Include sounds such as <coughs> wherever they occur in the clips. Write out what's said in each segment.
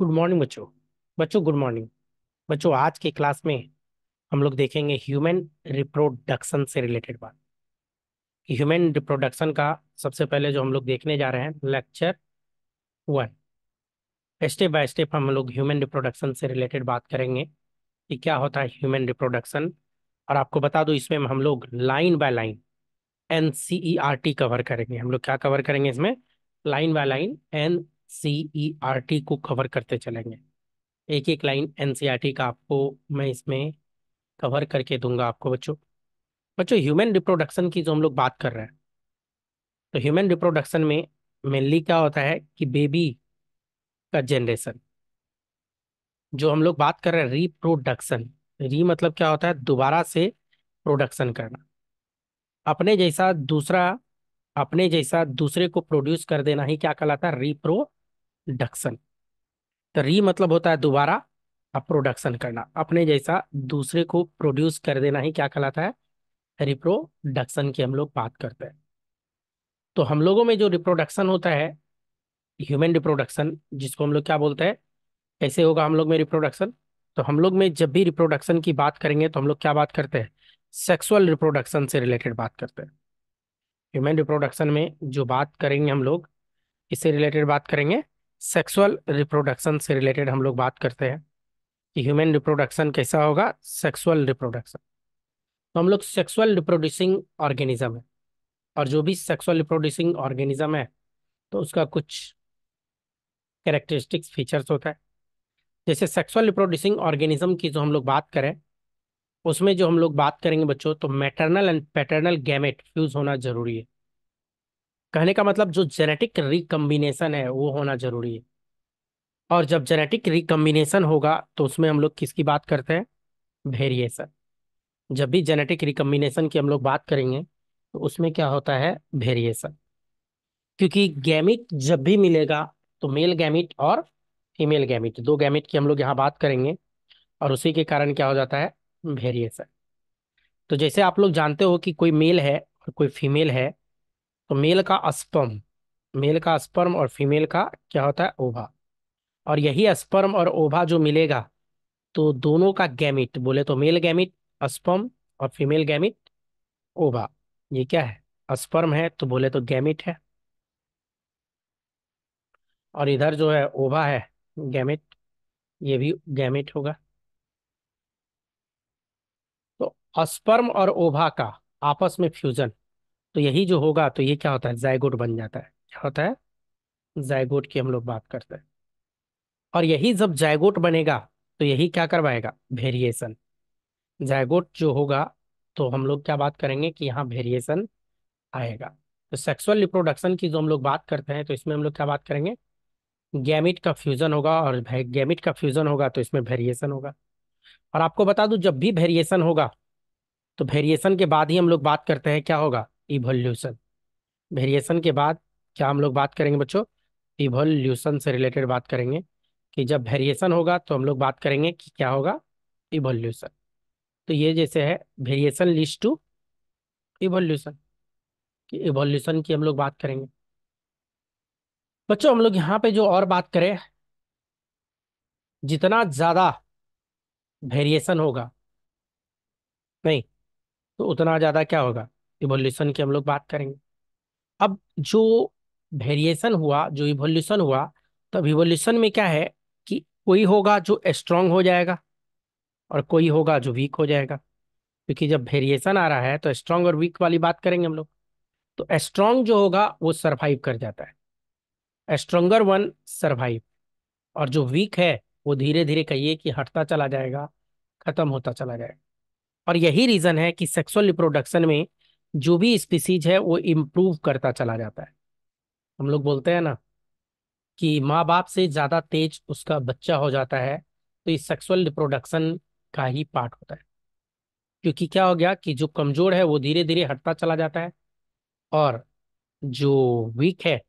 Good morning बच्चों बच्चों good morning बच्चों आज के क्लास में हम लोग देखेंगे ह्यूमन रिप्रोडक्शन से रिलेटेड बात ह्यूमन रिप्रोडक्शन का सबसे पहले जो हम लोग देखने जा रहे हैं lecture one step by step हम लोग ह्यूमन रिप्रोडक्शन से रिलेटेड बात करेंगे कि क्या होता है ह्यूमन रिप्रोडक्शन और आपको बता दो इसमें हम लोग line by line N cover करेंगे हम लोग क्या कवर करेंगे इसमें line by line NCERT e को कवर करते चलेंगे एक एक लाइन एनसीईआरटी e का आपको मैं इसमें कवर करके दूंगा आपको बच्चों बच्चों ह्यूमन रिप्रोडक्शन की जो हम लोग बात कर रहे हैं तो ह्यूमन रिप्रोडक्शन में मेनली क्या होता है कि बेबी का जनरेशन जो हम लोग बात कर रहे हैं रिप्रोडक्शन री मतलब क्या होता है दोबारा से प्रोडक्शन करना अपने जैसा दूसरा अपने जैसा दूसरे को प्रोड्यूस कर देना ही क्या कहलाता है रिप्रो डक्शन तो री मतलब होता है दोबारा अब प्रोडक्शन करना अपने जैसा दूसरे को प्रोड्यूस कर देना ही क्या कहलाता है रिप्रोडक्शन की हम लोग बात करते हैं तो हम लोगों में जो रिप्रोडक्शन होता है ह्यूमन रिप्रोडक्शन जिसको हम लोग क्या बोलते हैं कैसे होगा हम लोग में रिप्रोडक्शन तो हम लोग में जब भी रिप्रोडक्शन की बात करेंगे तो हम लोग क्या बात करते हैं सेक्सुअल रिप्रोडक्शन से रिलेटेड बात करते हैं ह्यूमन रिप्रोडक्शन में जो बात करेंगे हम लोग इससे रिलेटेड बात करेंगे सेक्सुअल रिप्रोडक्शन से रिलेटेड हम लोग बात करते हैं कि ह्यूमन रिप्रोडक्शन कैसा होगा सेक्सुअल रिप्रोडक्शन तो हम लोग सेक्सुअल रिप्रोड्यूसिंग ऑर्गेनिज्म है और जो भी सेक्सुअल रिप्रोड्यूसिंग ऑर्गेनिज्म है तो उसका कुछ कैरेक्टरिस्टिक्स फीचर्स होता है जैसे सेक्सुअल रिप्रोड्यूसिंग ऑर्गेनिज्म की जो हम लोग बात करें उसमें जो हम लोग बात करेंगे बच्चों तो maternal and paternal gamete fuse होना जरूरी है कहने का मतलब जो जेनेटिक रिकम्बिनेशन है वो होना जरूरी है और जब जेनेटिक रिकम्बिनेशन होगा तो उसमें हम लोग किसकी बात करते हैं वेरिएशन जब भी जेनेटिक रिकम्बिनेशन की हम लोग बात करेंगे तो उसमें क्या होता है वेरिएशन क्योंकि गैमिट जब भी मिलेगा तो मेल गैमिट और फीमेल गैमिट दो गैमिट की हम लोग यहाँ बात करेंगे और उसी के कारण क्या हो जाता है वेरिएशन तो जैसे आप लोग जानते हो कि कोई मेल है और कोई फीमेल है तो मेल का स्पर्म मेल का स्पर्म और फीमेल का क्या होता है ओभा और यही स्पर्म और ओभा जो मिलेगा तो दोनों का गैमिट बोले तो मेल गैमिट स्पर्म और फीमेल गैमिट ओभा ये क्या है स्पर्म है तो बोले तो गैमिट है और इधर जो है ओभा है गैमिट ये भी गैमिट होगा तो स्पर्म और ओभा का आपस में फ्यूजन तो यही जो होगा तो ये क्या होता है जयगोट बन जाता है क्या होता है जयगोट की हम लोग बात करते हैं और यही जब जयगोट बनेगा तो यही क्या करवाएगा वेरिएशन जयगोट जो होगा तो हम लोग क्या बात करेंगे कि यहाँ वेरिएशन आएगा तो सेक्सुअल रिप्रोडक्शन की जो हम लोग बात करते हैं तो इसमें हम लोग क्या बात करेंगे गैमिट का फ्यूजन होगा और गैमिट का फ्यूजन होगा तो इसमें वेरिएशन होगा और आपको बता दूं जब भी वेरिएशन होगा तो वेरिएशन के बाद ही हम लोग बात करते हैं क्या होगा इवोल्यूशन वेरिएशन के बाद क्या हम लोग बात करेंगे बच्चों इवोल्यूशन से रिलेटेड बात करेंगे कि जब वेरिएशन होगा तो हम लोग बात करेंगे कि क्या होगा इवोल्यूशन तो ये जैसे है वेरिएशन लिस्ट टू इवोल्यूशन कि इवोल्यूशन की हम लोग बात करेंगे बच्चों हम लोग यहाँ पे जो और बात करें जितना ज़्यादा वेरिएशन होगा नहीं तो उतना ज़्यादा क्या होगा इवोल्यूशन की हम लोग बात करेंगे अब जो वेरिएशन हुआ जो इवोल्यूशन हुआ तो इवोल्यूशन में क्या है कि कोई होगा जो स्ट्रांग हो जाएगा और कोई होगा जो वीक हो जाएगा क्योंकि जब वेरिएशन आ रहा है तो स्ट्रांग और वीक वाली बात करेंगे हम लोग तो स्ट्रांग जो होगा वो सरवाइव कर जाता है स्ट्रोंगर वन सरवाइव और जो वीक है वो धीरे धीरे कहिए कि हटता चला जाएगा खत्म होता चला जाएगा और यही रीजन है कि सेक्सुअल रिप्रोडक्शन में जो भी स्पीसीज है वो इम्प्रूव करता चला जाता है हम लोग बोलते हैं ना कि माँ बाप से ज़्यादा तेज उसका बच्चा हो जाता है तो ये सेक्सुअल रिप्रोडक्शन का ही पार्ट होता है क्योंकि क्या हो गया कि जो कमज़ोर है वो धीरे धीरे हटता चला जाता है और जो वीक है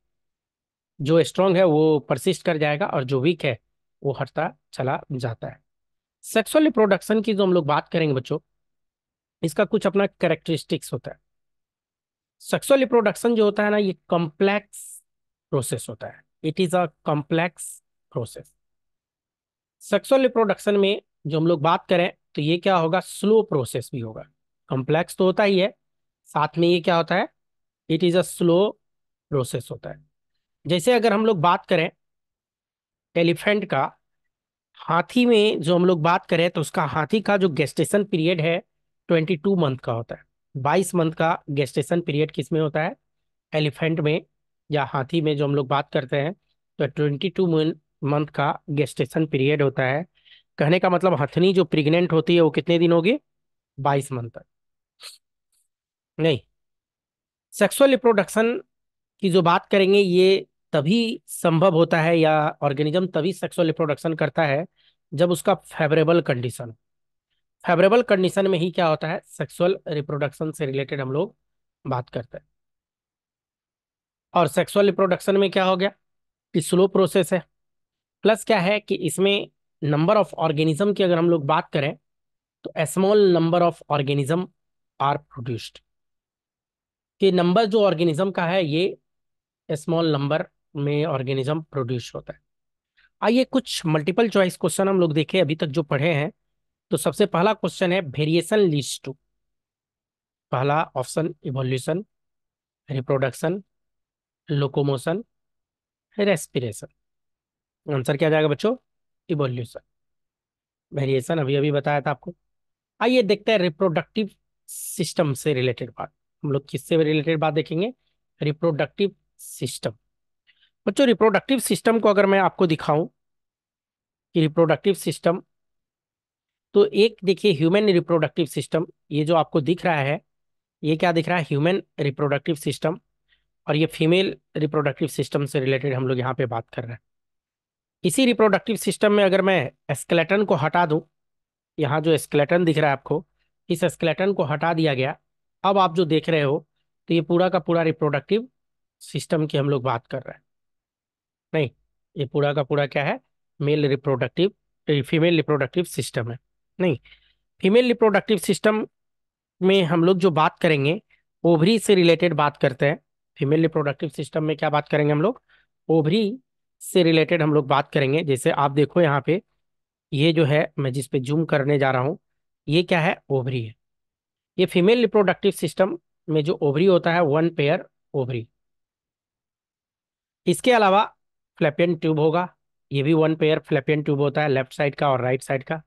जो स्ट्रांग है वो परसिस्ट कर जाएगा और जो वीक है वो हटता चला जाता है सेक्सुअल रिप्रोडक्शन की जो हम लोग बात करेंगे बच्चों इसका कुछ अपना कैरेक्टरिस्टिक्स होता है सेक्सुअल रिप्रोडक्शन जो होता है ना ये कॉम्प्लेक्स प्रोसेस होता है it is a complex process sexual reproduction में जो हम लोग बात करें तो ये क्या होगा स्लो प्रोसेस भी होगा कॉम्प्लेक्स तो होता ही है साथ में ये क्या होता है it is a slow process होता है जैसे अगर हम लोग बात करें एलिफेंट का हाथी में जो हम लोग बात करें तो उसका हाथी का जो गेस्टेशन पीरियड है ट्वेंटी टू मंथ का होता है बाईस मंथ का गेस्टेशन पीरियड किस में होता है एलिफेंट में या हाथी में जो हम लोग बात करते हैं तो ट्वेंटी टू मंथ का गेस्टेशन पीरियड होता है कहने का मतलब हथनी जो प्रेग्नेंट होती है वो कितने दिन होगी बाईस मंथ तक नहीं सेक्सुअल रिप्रोडक्शन की जो बात करेंगे ये तभी संभव होता है या ऑर्गेनिज्म तभी सेक्सुअल रिप्रोडक्शन करता है जब उसका फेवरेबल कंडीशन फेवरेबल कंडीशन में ही क्या होता है सेक्सुअल रिप्रोडक्शन से रिलेटेड हम लोग बात करते हैं और सेक्सुअल रिप्रोडक्शन में क्या हो गया कि स्लो प्रोसेस है प्लस क्या है कि इसमें नंबर ऑफ ऑर्गेनिज्म की अगर हम लोग बात करें तो small number of organism are produced कि नंबर जो ऑर्गेनिज्म का है ये स्मॉल नंबर में ऑर्गेनिज्म प्रोड्यूस होता है आइए कुछ मल्टीपल चॉइस क्वेश्चन हम लोग देखें अभी तक जो पढ़े हैं तो सबसे पहला क्वेश्चन है वेरिएशन लीड्स टू पहला option evolution reproduction locomotion respiration answer क्या जाएगा बच्चों इवोल्यूशन वेरिएशन अभी अभी बताया था आपको आइए देखते हैं रिप्रोडक्टिव सिस्टम से रिलेटेड बात हम लोग किससे रिलेटेड बात देखेंगे रिप्रोडक्टिव सिस्टम बच्चों रिप्रोडक्टिव सिस्टम को अगर मैं आपको दिखाऊं कि रिप्रोडक्टिव सिस्टम तो एक देखिए ह्यूमन रिप्रोडक्टिव सिस्टम ये जो आपको दिख रहा है ये क्या दिख रहा है ह्यूमन रिप्रोडक्टिव सिस्टम और ये फीमेल रिप्रोडक्टिव सिस्टम से रिलेटेड हम लोग यहाँ पे बात कर रहे हैं इसी रिप्रोडक्टिव सिस्टम में अगर मैं एस्केलेटन को हटा दूँ यहाँ जो एस्केलेटन दिख रहा है आपको इस एस्केलेटन को हटा दिया गया अब आप जो देख रहे हो तो ये पूरा का पूरा रिप्रोडक्टिव सिस्टम की हम लोग बात कर रहे हैं नहीं ये पूरा का पूरा क्या है male reproductive female reproductive system है नहीं फीमेल रिप्रोडक्टिव सिस्टम में हम लोग जो बात करेंगे ओवरी से रिलेटेड बात करते हैं फीमेल रिप्रोडक्टिव सिस्टम में क्या बात करेंगे हम लोग ओवरी से रिलेटेड हम लोग बात करेंगे जैसे आप देखो यहाँ पे ये जो है मैं जिस पे जूम करने जा रहा हूँ ये क्या है ओवरी है ये फीमेल रिप्रोडक्टिव सिस्टम में जो ओवरी होता है वन पेयर ओवरी इसके अलावा फ्लैपियन ट्यूब होगा ये भी वन पेयर फ्लैपियन ट्यूब होता है लेफ्ट साइड का और राइट साइड का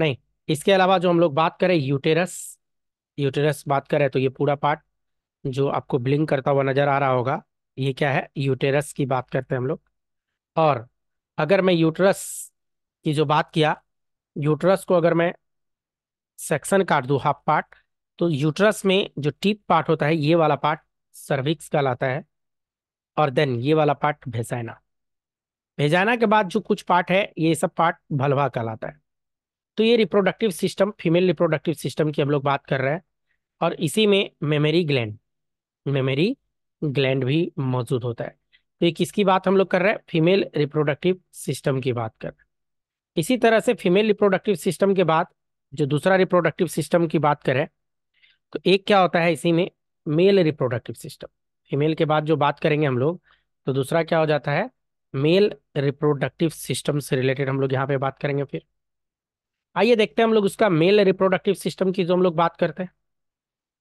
नहीं इसके अलावा जो हम लोग बात करें यूटेरस यूटेरस बात करें तो ये पूरा पार्ट जो आपको ब्लिंक करता हुआ नजर आ रहा होगा ये क्या है यूटेरस की बात करते हैं हम लोग और अगर मैं यूटरस की जो बात किया यूटरस को अगर मैं सेक्शन काट दू हाफ पार्ट तो यूटरस में जो टीप पार्ट होता है ये वाला पार्ट सर्विक्स कहलाता है और देन ये वाला पार्ट भेजाना भेजाना के बाद जो कुछ पार्ट है ये सब पार्ट भलवा कहलाता है तो ये reproductive system female reproductive system की हम लोग बात कर रहे हैं और इसी में मेमोरी ग्लैंड मेमोरी ग्लैंड भी मौजूद होता है तो ये किसकी बात हम लोग कर रहे हैं फीमेल रिप्रोडक्टिव सिस्टम की बात कर रहे हैं इसी तरह से फीमेल रिप्रोडक्टिव सिस्टम के बाद जो दूसरा रिप्रोडक्टिव सिस्टम की बात करें तो एक क्या होता है इसी में मेल रिप्रोडक्टिव सिस्टम फीमेल के बाद जो बात करेंगे हम लोग तो दूसरा क्या हो जाता है मेल रिप्रोडक्टिव सिस्टम से रिलेटेड हम लोग यहाँ पे बात करेंगे फिर आइए देखते हैं हम लोग उसका मेल रिप्रोडक्टिव सिस्टम की जो हम लोग बात करते हैं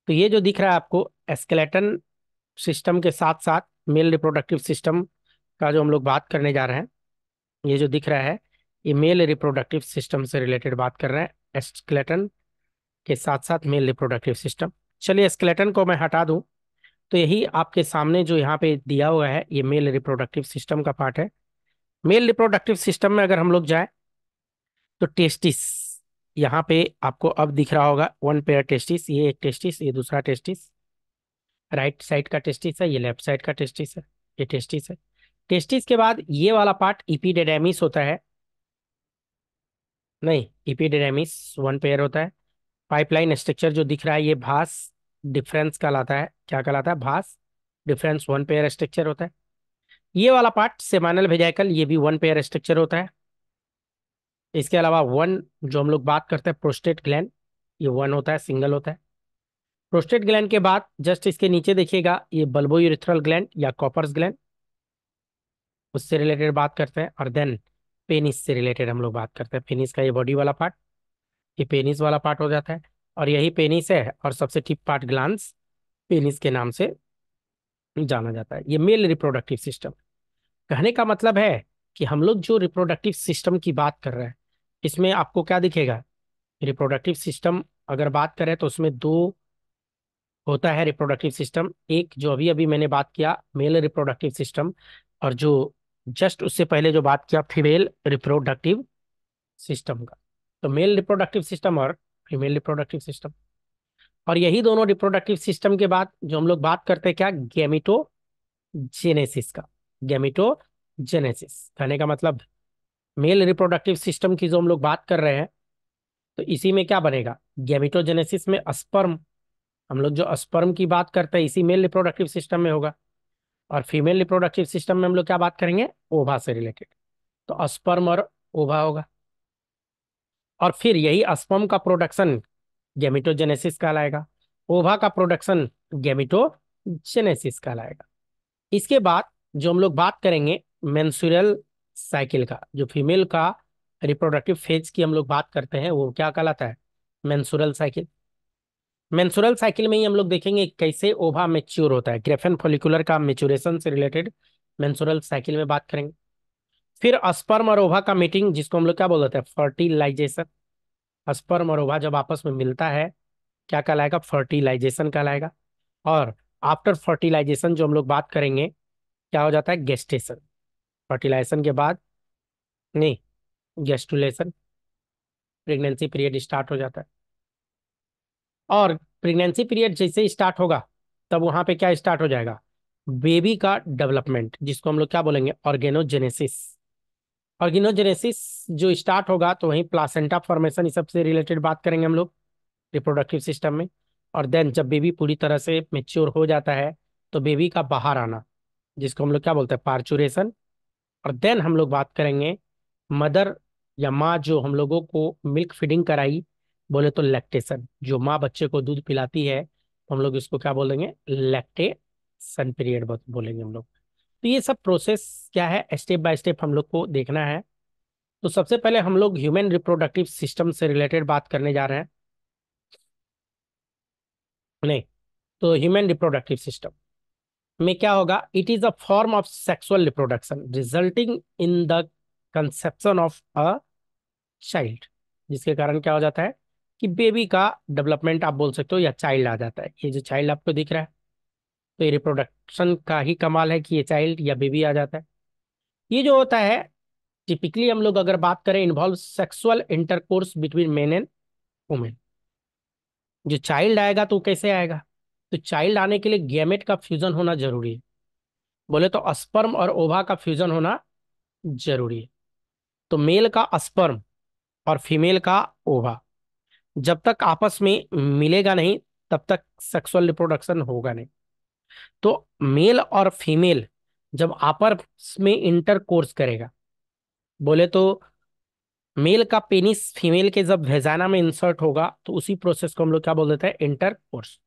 तो ये जो दिख रहा है आपको एस्केलेटन सिस्टम के साथ साथ मेल रिप्रोडक्टिव सिस्टम का जो हम लोग बात करने जा रहे हैं ये जो दिख रहा है ये मेल रिप्रोडक्टिव सिस्टम से रिलेटेड बात कर रहे हैं एस्केलेटन के साथ साथ मेल रिप्रोडक्टिव सिस्टम चलिए एस्केलेटन को मैं हटा दूँ तो यही आपके सामने जो यहाँ पे दिया हुआ है ये मेल रिप्रोडक्टिव सिस्टम का पार्ट है मेल रिप्रोडक्टिव सिस्टम में अगर हम लोग जाए तो टेस्टिस यहाँ पे आपको अब दिख रहा होगा वन पेयर टेस्टिस ये एक टेस्टिस ये दूसरा टेस्टिस राइट साइड का टेस्टिस है ये लेफ्ट साइड का टेस्टिस है ये टेस्टिस है टेस्टिस के बाद ये वाला पार्ट इपीडेडेमिस होता है नहीं इपीडेडेमिस वन पेयर होता है पाइपलाइन स्ट्रक्चर जो दिख रहा है ये भास डिफरेंस कहलाता है क्या कहलाता है vas deferens one pair structure होता है ये वाला पार्ट सेमानल भेजाइकल ये भी वन पेयर स्ट्रक्चर होता है इसके अलावा वन जो हम लोग बात करते हैं प्रोस्टेट ग्लैंड ये वन होता है सिंगल होता है प्रोस्टेट ग्लैंड के बाद जस्ट इसके नीचे देखिएगा ये बल्बो यूरिथरल ग्लैंड या कॉपर्स ग्लैंड उससे रिलेटेड बात करते हैं और देन पेनिस से रिलेटेड हम लोग बात करते हैं पेनिस का ये बॉडी वाला पार्ट ये पेनिस वाला पार्ट हो जाता है और यही पेनिस है और सबसे टिप पार्ट ग्लान्स पेनिस के नाम से जाना जाता है ये मेल रिप्रोडक्टिव सिस्टम कहने का मतलब है कि हम लोग जो रिप्रोडक्टिव सिस्टम की बात कर रहे हैं इसमें आपको क्या दिखेगा रिप्रोडक्टिव सिस्टम अगर बात करें तो उसमें दो होता है रिप्रोडक्टिव सिस्टम एक जो अभी अभी मैंने बात किया मेल रिप्रोडक्टिव सिस्टम और जो जस्ट उससे पहले जो बात किया फीमेल रिप्रोडक्टिव सिस्टम का तो मेल रिप्रोडक्टिव सिस्टम और फीमेल रिप्रोडक्टिव सिस्टम और यही दोनों रिप्रोडक्टिव सिस्टम के बाद जो हम लोग बात करते हैं क्या जेनेसिस का गेमिटो जेनेसिस कहने का मतलब मेल रिप्रोडक्टिव सिस्टम की जो हम लोग बात कर रहे हैं तो इसी में क्या बनेगा गैमिटोजेनेसिस में अस्पर्म हम लोग जो स्पर्म की बात करते हैं इसी मेल रिप्रोडक्टिव सिस्टम में होगा और फीमेल रिप्रोडक्टिव सिस्टम में हम लोग क्या बात करेंगे ओभा से रिलेटेड तो स्पर्म और ओभा होगा और फिर यही स्पर्म का प्रोडक्शन गेमिटोजेनेसिस कहलाएगा ओभा का प्रोडक्शन गेमिटोजेनेसिस कहलाएगा इसके बाद जो हम लोग बात करेंगे मेंसुरल साइकिल का जो फीमेल का रिप्रोडक्टिव फेज की हम लोग बात करते हैं वो क्या कहलाता है मैंसुरल साइकिल मैंसुरल साइकिल में ही हम लोग देखेंगे कैसे ओभा मेच्योर होता है ग्रेफेन फोलिकुलर का मेच्योरेशन से रिलेटेड मैंसुरल साइकिल में बात करेंगे फिर अस्पर्म और ओभा का मीटिंग जिसको हम लोग क्या बोलते हैं फर्टिलाइजेशन अस्पर्म और ओभा जब आपस में मिलता है क्या कहलाएगा फर्टिलाइजेशन कहलाएगा और आफ्टर फर्टिलाइजेशन जो हम लोग बात करेंगे क्या हो जाता है गेस्टेशन फर्टिलाइजेशन के बाद नहीं गेस्टुलेशन प्रेगनेंसी पीरियड स्टार्ट हो जाता है और प्रेगनेंसी पीरियड जैसे स्टार्ट होगा तब वहाँ पे क्या स्टार्ट हो जाएगा बेबी का डेवलपमेंट जिसको हम लोग क्या बोलेंगे ऑर्गेनोजेनेसिस ऑर्गेनोजेनेसिस जो स्टार्ट होगा तो वहीं प्लासेंटा फॉर्मेशन इस सबसे रिलेटेड बात करेंगे हम लोग रिप्रोडक्टिव सिस्टम में और देन जब बेबी पूरी तरह से मेच्योर हो जाता है तो बेबी का बाहर आना जिसको हम लोग क्या बोलते हैं पार्चुरेशन और देन हम लोग बात करेंगे मदर या माँ जो हम लोगों को मिल्क फीडिंग कराई बोले तो लैक्टेशन जो माँ बच्चे को दूध पिलाती है हम लोग इसको क्या बोलेंगे लैक्टेशन पीरियड बोलेंगे हम लोग तो ये सब प्रोसेस क्या है स्टेप बाय स्टेप हम लोग को देखना है तो सबसे पहले हम लोग ह्यूमन रिप्रोडक्टिव सिस्टम से रिलेटेड बात करने जा रहे हैं नहीं तो ह्यूमन रिप्रोडक्टिव सिस्टम में क्या होगा it is a form of sexual reproduction resulting in the conception of a child जिसके कारण क्या हो जाता है कि बेबी का डेवलपमेंट आप बोल सकते हो या चाइल्ड आ जाता है ये जो चाइल्ड आपको दिख रहा है तो ये रिप्रोडक्शन का ही कमाल है कि ये चाइल्ड या बेबी आ जाता है ये जो होता है टिपिकली हम लोग अगर बात करें involve sexual intercourse between men and women जो चाइल्ड आएगा तो कैसे आएगा तो चाइल्ड आने के लिए गैमेट का फ्यूजन होना जरूरी है बोले तो स्पर्म और ओभा का फ्यूजन होना जरूरी है तो मेल का स्पर्म और फीमेल का ओभा जब तक आपस में मिलेगा नहीं तब तक सेक्सुअल रिप्रोडक्शन होगा नहीं तो मेल और फीमेल जब आपस में इंटर कोर्स करेगा बोले तो मेल का पेनिस फीमेल के जब वेजाना में इंसर्ट होगा तो उसी प्रोसेस को हम लोग क्या बोल देते हैं इंटर कोर्स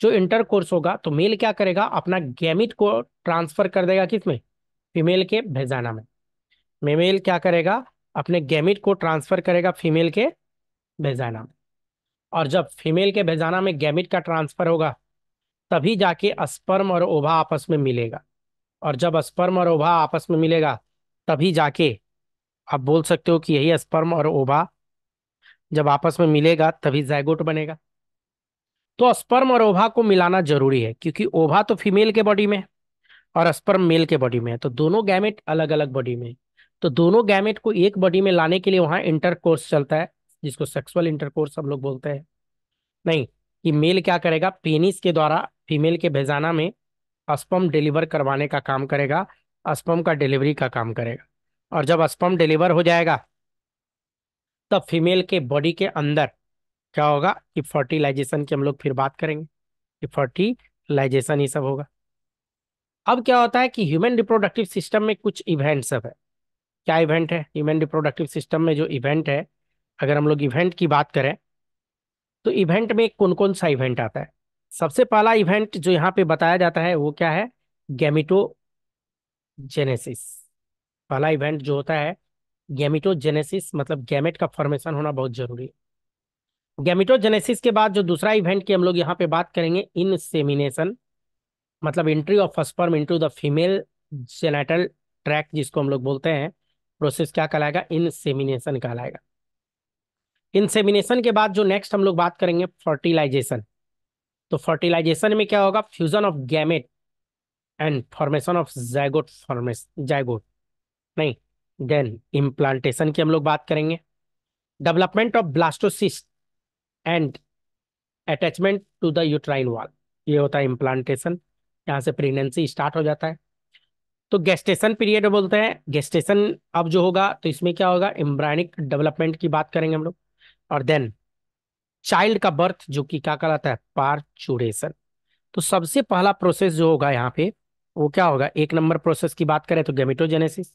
जो इंटर कोर्स होगा तो मेल क्या करेगा अपना गैमिट को ट्रांसफर कर देगा किसमें फीमेल के भेजाना में मेमेल क्या करेगा अपने गैमिट को ट्रांसफर करेगा फीमेल के भेजाना में और जब फीमेल के भेजाना में गैमिट का ट्रांसफर होगा तभी जाके स्पर्म और ओभा आपस में मिलेगा और जब स्पर्म और ओभा आपस में मिलेगा तभी जाके आप बोल सकते हो कि यही स्पर्म और ओभा जब आपस में मिलेगा तभी जैगोट बनेगा तो स्पर्म और ओभा को मिलाना जरूरी है क्योंकि ओभा तो फीमेल के बॉडी में और स्पर्म मेल के बॉडी में है तो दोनों गैमेट अलग अलग बॉडी में तो दोनों गैमेट को एक बॉडी में लाने के लिए वहां इंटरकोर्स चलता है जिसको सेक्सुअल इंटरकोर्स हम लोग बोलते हैं नहीं कि मेल क्या करेगा पेनिस के द्वारा फीमेल के भेजाना में अस्पम डिलीवर करवाने का काम करेगा अस्पम का डिलीवरी का काम करेगा और जब अस्पम डिलीवर हो जाएगा तब फीमेल के बॉडी के अंदर क्या होगा कि फर्टिलाइजेशन की हम लोग फिर बात करेंगे कि फर्टिलाइजेशन ही सब होगा अब क्या होता है कि ह्यूमन रिप्रोडक्टिव सिस्टम में कुछ इवेंट सब है क्या इवेंट है ह्यूमन रिप्रोडक्टिव सिस्टम में जो इवेंट है अगर हम लोग इवेंट की बात करें तो इवेंट में कौन कौन सा इवेंट आता है सबसे पहला इवेंट जो यहाँ पे बताया जाता है वो क्या है गैमिटोजेनेसिस पहला इवेंट जो होता है गैमिटोजेनेसिस मतलब गैमेट का फॉर्मेशन होना बहुत जरूरी है गैमिटोजेनेसिस के बाद जो दूसरा इवेंट की हम लोग यहाँ पे बात करेंगे इनसेमिनेशन मतलब entry of sperm into the female genital tract जिसको हम लोग बोलते हैं प्रोसेस क्या कहलाएगा इनसेमिनेशन कहलाएगा इनसेमिनेशन के बाद जो नेक्स्ट हम लोग बात करेंगे फर्टिलाइजेशन तो फर्टिलाइजेशन में क्या होगा fusion of gamete and formation of zygote formation zygote नहीं देन इम्प्लांटेशन की हम लोग बात करेंगे development of blastocyst and attachment to the uterine wall ये होता है इम्प्लांटेशन यहाँ से प्रेगनेंसी स्टार्ट हो जाता है तो गेस्टेशन पीरियड बोलते हैं गेस्टेशन अब जो होगा तो इसमें क्या होगा एम्ब्रायनिक डेवलपमेंट की बात करेंगे हम लोग और देन चाइल्ड का बर्थ जो कि क्या कहलाता है पार्चुरेशन तो सबसे पहला प्रोसेस जो होगा यहाँ पे वो क्या होगा एक नंबर प्रोसेस की बात करें तो gametogenesis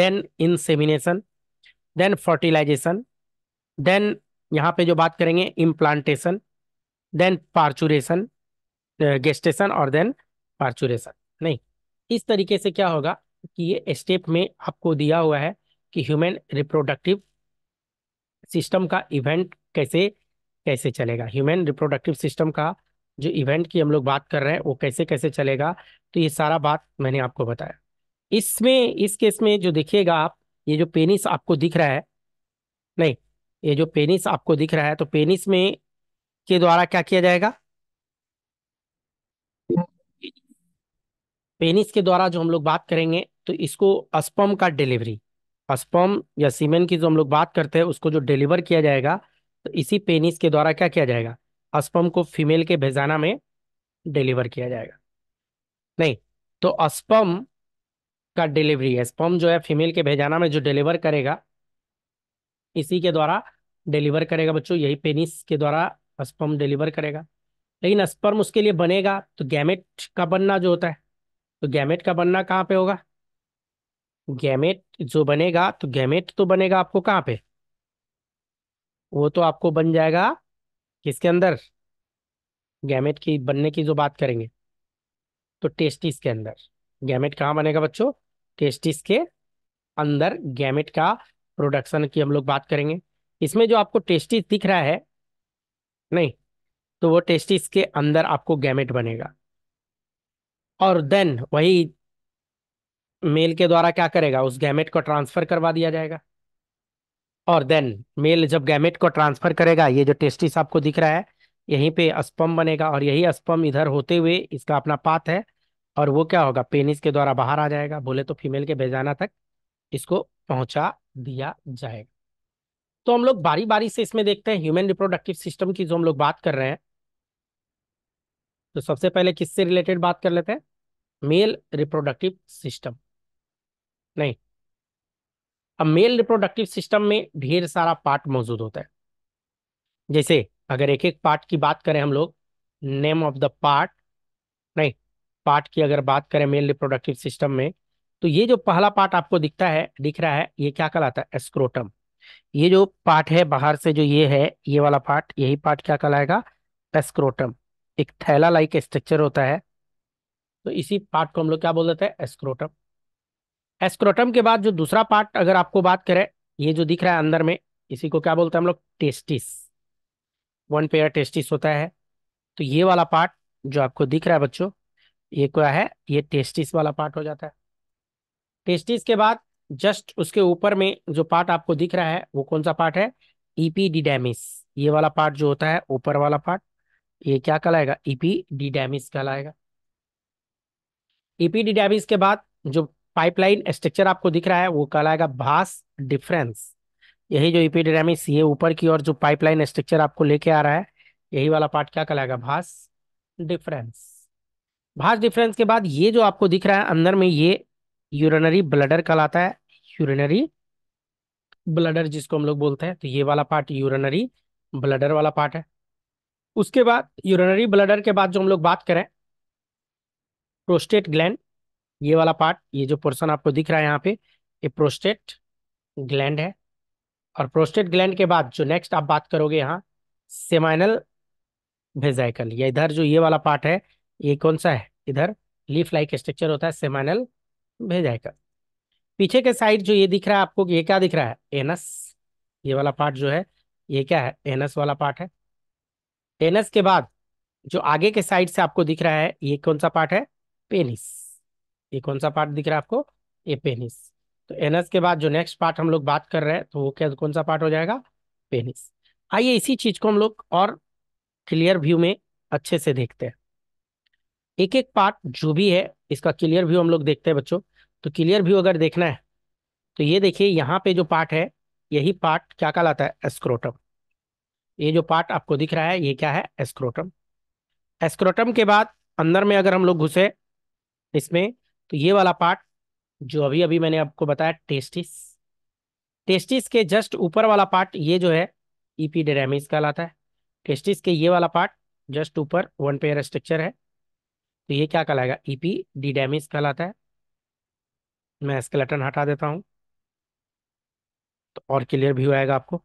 then insemination then fertilisation then यहाँ पे जो बात करेंगे इम्प्लांटेशन देन पार्चुरेशन गेस्टेशन और देन पार्चुरेशन नहीं इस तरीके से क्या होगा कि ये स्टेप में आपको दिया हुआ है कि ह्यूमन रिप्रोडक्टिव सिस्टम का इवेंट कैसे कैसे चलेगा ह्यूमन रिप्रोडक्टिव सिस्टम का जो इवेंट की हम लोग बात कर रहे हैं वो कैसे कैसे चलेगा तो ये सारा बात मैंने आपको बताया इसमें इस केस में जो देखिएगा आप ये जो पेनिस आपको दिख रहा है नहीं ये जो पेनिस आपको दिख रहा है तो पेनिस में के द्वारा क्या किया जाएगा पेनिस के द्वारा जो हम लोग बात करेंगे तो इसको अस्पम का डिलीवरी अस्पम या सीमेन की जो हम लोग बात करते हैं उसको जो डिलीवर किया जाएगा तो इसी पेनिस के द्वारा क्या किया जाएगा अस्पम को फीमेल के भेजाना में डिलीवर किया जाएगा नहीं तो अस्पम का डिलीवरी अस्पम जो है फीमेल के भेजाना में जो डिलीवर करेगा इसी के द्वारा डिलीवर करेगा बच्चों यही पेनिस के द्वारा स्पर्म डिलीवर करेगा लेकिन स्पर्म उसके लिए बनेगा तो गैमेट का बनना जो होता है तो गैमेट का बनना कहाँ पे होगा गैमेट जो बनेगा तो गैमेट तो बनेगा आपको कहाँ पे वो तो आपको बन जाएगा किसके अंदर गैमेट की बनने की जो बात करेंगे तो टेस्टिस के अंदर गैमेट कहाँ बनेगा बच्चों टेस्टिस के अंदर गैमेट का प्रोडक्शन की हम लोग बात करेंगे इसमें जो आपको टेस्टिस दिख रहा है नहीं तो वो टेस्टिस के अंदर आपको गैमेट बनेगा और देन वही मेल के द्वारा क्या करेगा उस गैमेट को ट्रांसफर करवा दिया जाएगा और देन मेल जब गैमेट को ट्रांसफर करेगा ये जो टेस्टिस आपको दिख रहा है यहीं पे स्पम बनेगा और यही स्पम इधर होते हुए इसका अपना पाथ है और वो क्या होगा पेनिस के द्वारा बाहर आ जाएगा बोले तो फीमेल के बेजाना तक इसको पहुंचा दिया जाएगा तो हम लोग बारी बारी से इसमें देखते हैं ह्यूमन रिप्रोडक्टिव सिस्टम की जो हम लोग बात कर रहे हैं तो सबसे पहले किससे रिलेटेड बात कर लेते हैं मेल रिप्रोडक्टिव सिस्टम नहीं अब मेल रिप्रोडक्टिव सिस्टम में ढेर सारा पार्ट मौजूद होता है जैसे अगर एक एक पार्ट की बात करें हम लोग नेम ऑफ द पार्ट नहीं पार्ट की अगर बात करें मेल रिप्रोडक्टिव सिस्टम में तो ये जो पहला पार्ट आपको दिखता है दिख रहा है ये क्या कहलाता है एस्क्रोटम ये जो पार्ट है बाहर से जो ये है ये वाला पार्ट यही पार्ट क्या कहलाएगा एस्क्रोटम एक थैला लाइक स्ट्रक्चर होता है तो इसी पार्ट को हम लोग क्या बोल देते हैं एस्क्रोटम एस्क्रोटम के बाद जो दूसरा पार्ट अगर आपको बात करें ये जो दिख रहा है अंदर में इसी को क्या बोलते हैं हम लोग टेस्टिस वन पेयर टेस्टिस होता है तो ये वाला पार्ट जो आपको दिख रहा है बच्चों ये क्या है ये टेस्टिस वाला पार्ट हो जाता है टेस्टिस के बाद जस्ट उसके ऊपर में जो पार्ट आपको दिख रहा है वो कौन सा पार्ट है ईपी e ये वाला पार्ट जो होता है ऊपर वाला पार्ट ये क्या कहलाएगा ईपी e डीडेमिस कहलाएगा ईपी e डीडेमिस के बाद जो पाइपलाइन स्ट्रक्चर आपको दिख रहा है वो कहलाएगा भास डिफरेंस यही जो ईपी डीडेमिस ये ऊपर की और जो पाइपलाइन स्ट्रक्चर आपको लेके आ रहा है यही वाला पार्ट क्या कहलाएगा भास डिफरेंस भास डिफरेंस के बाद ये जो आपको दिख रहा है अंदर में ये यूरिनरी ब्लडर कहलाता है यूरिनरी ब्लडर जिसको हम लोग बोलते हैं तो ये वाला पार्ट यूरिनरी ब्लडर वाला पार्ट है उसके बाद यूरिनरी ब्लडर के बाद जो हम लोग बात करें प्रोस्टेट ग्लैंड ये वाला पार्ट ये जो पोर्सन आपको दिख रहा है यहाँ पे ये प्रोस्टेट ग्लैंड है और प्रोस्टेट ग्लैंड के बाद जो नेक्स्ट आप बात करोगे यहाँ सेमाइनल भेजाइकल या इधर जो ये वाला पार्ट है ये कौन सा है इधर लीफ लाइक स्ट्रक्चर होता है सेमाइनल भेजाएगा पीछे के साइड जो ये दिख रहा है आपको ये क्या दिख रहा है एनस ये वाला पार्ट जो है ये क्या है एनस वाला पार्ट है एनस के बाद जो आगे के साइड से आपको दिख रहा है ये कौन सा पार्ट है पेनिस ये कौन सा पार्ट दिख रहा है आपको ये पेनिस तो एनस के बाद जो नेक्स्ट पार्ट हम लोग बात कर रहे हैं तो वो क्या कौन सा पार्ट हो जाएगा पेनिस आइए इसी चीज को हम लोग और क्लियर व्यू में अच्छे से देखते हैं एक एक पार्ट जो भी है इसका क्लियर व्यू हम लोग देखते हैं बच्चों तो क्लियर व्यू अगर देखना है तो ये देखिए यहाँ पे जो पार्ट है यही पार्ट क्या कहलाता है एस्क्रोटम ये जो पार्ट आपको दिख रहा है ये क्या है एस्क्रोटम एस्क्रोटम के बाद अंदर में अगर हम लोग घुसे इसमें तो ये वाला पार्ट जो अभी अभी मैंने आपको बताया टेस्टिस टेस्टिस के जस्ट ऊपर वाला पार्ट ये जो है डेरेमिस कहलाता है टेस्टिस के ये वाला पार्ट जस्ट ऊपर वन पेयर स्ट्रक्चर है तो ये क्या कहलाएगा ईपी डी डैमेज कहलाता है मैं स्केलेटन हटा देता हूँ तो और क्लियर भी आएगा आपको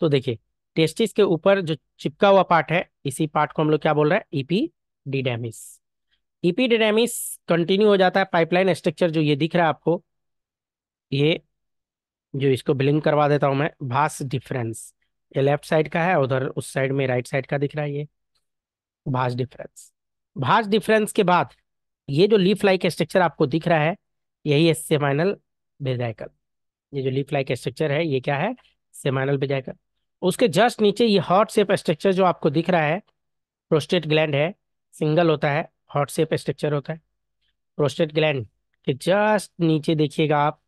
तो देखिए टेस्टिस के ऊपर जो चिपका हुआ पार्ट है इसी पार्ट को हम लोग क्या बोल रहे हैं epididymis epididymis continue हो जाता है पाइपलाइन स्ट्रक्चर जो ये दिख रहा है आपको ये जो इसको ब्लिंक करवा देता हूँ मैं भास डिफरेंस ये लेफ्ट साइड का है उधर उस साइड में राइट साइड का दिख रहा है ये भास डिफरेंस भाज डिफरेंस के बाद ये जो लीफ लाइक स्ट्रक्चर आपको दिख रहा है यही है सेमाइनल बेजाइकल ये जो लीफ लाइक स्ट्रक्चर है ये क्या है सेमाइनल बेजाइकल उसके जस्ट नीचे ये हॉट सेप स्ट्रक्चर जो आपको दिख रहा है प्रोस्टेट ग्लैंड है सिंगल होता है हॉट सेप स्ट्रक्चर होता है प्रोस्टेट ग्लैंड के जस्ट नीचे देखिएगा आप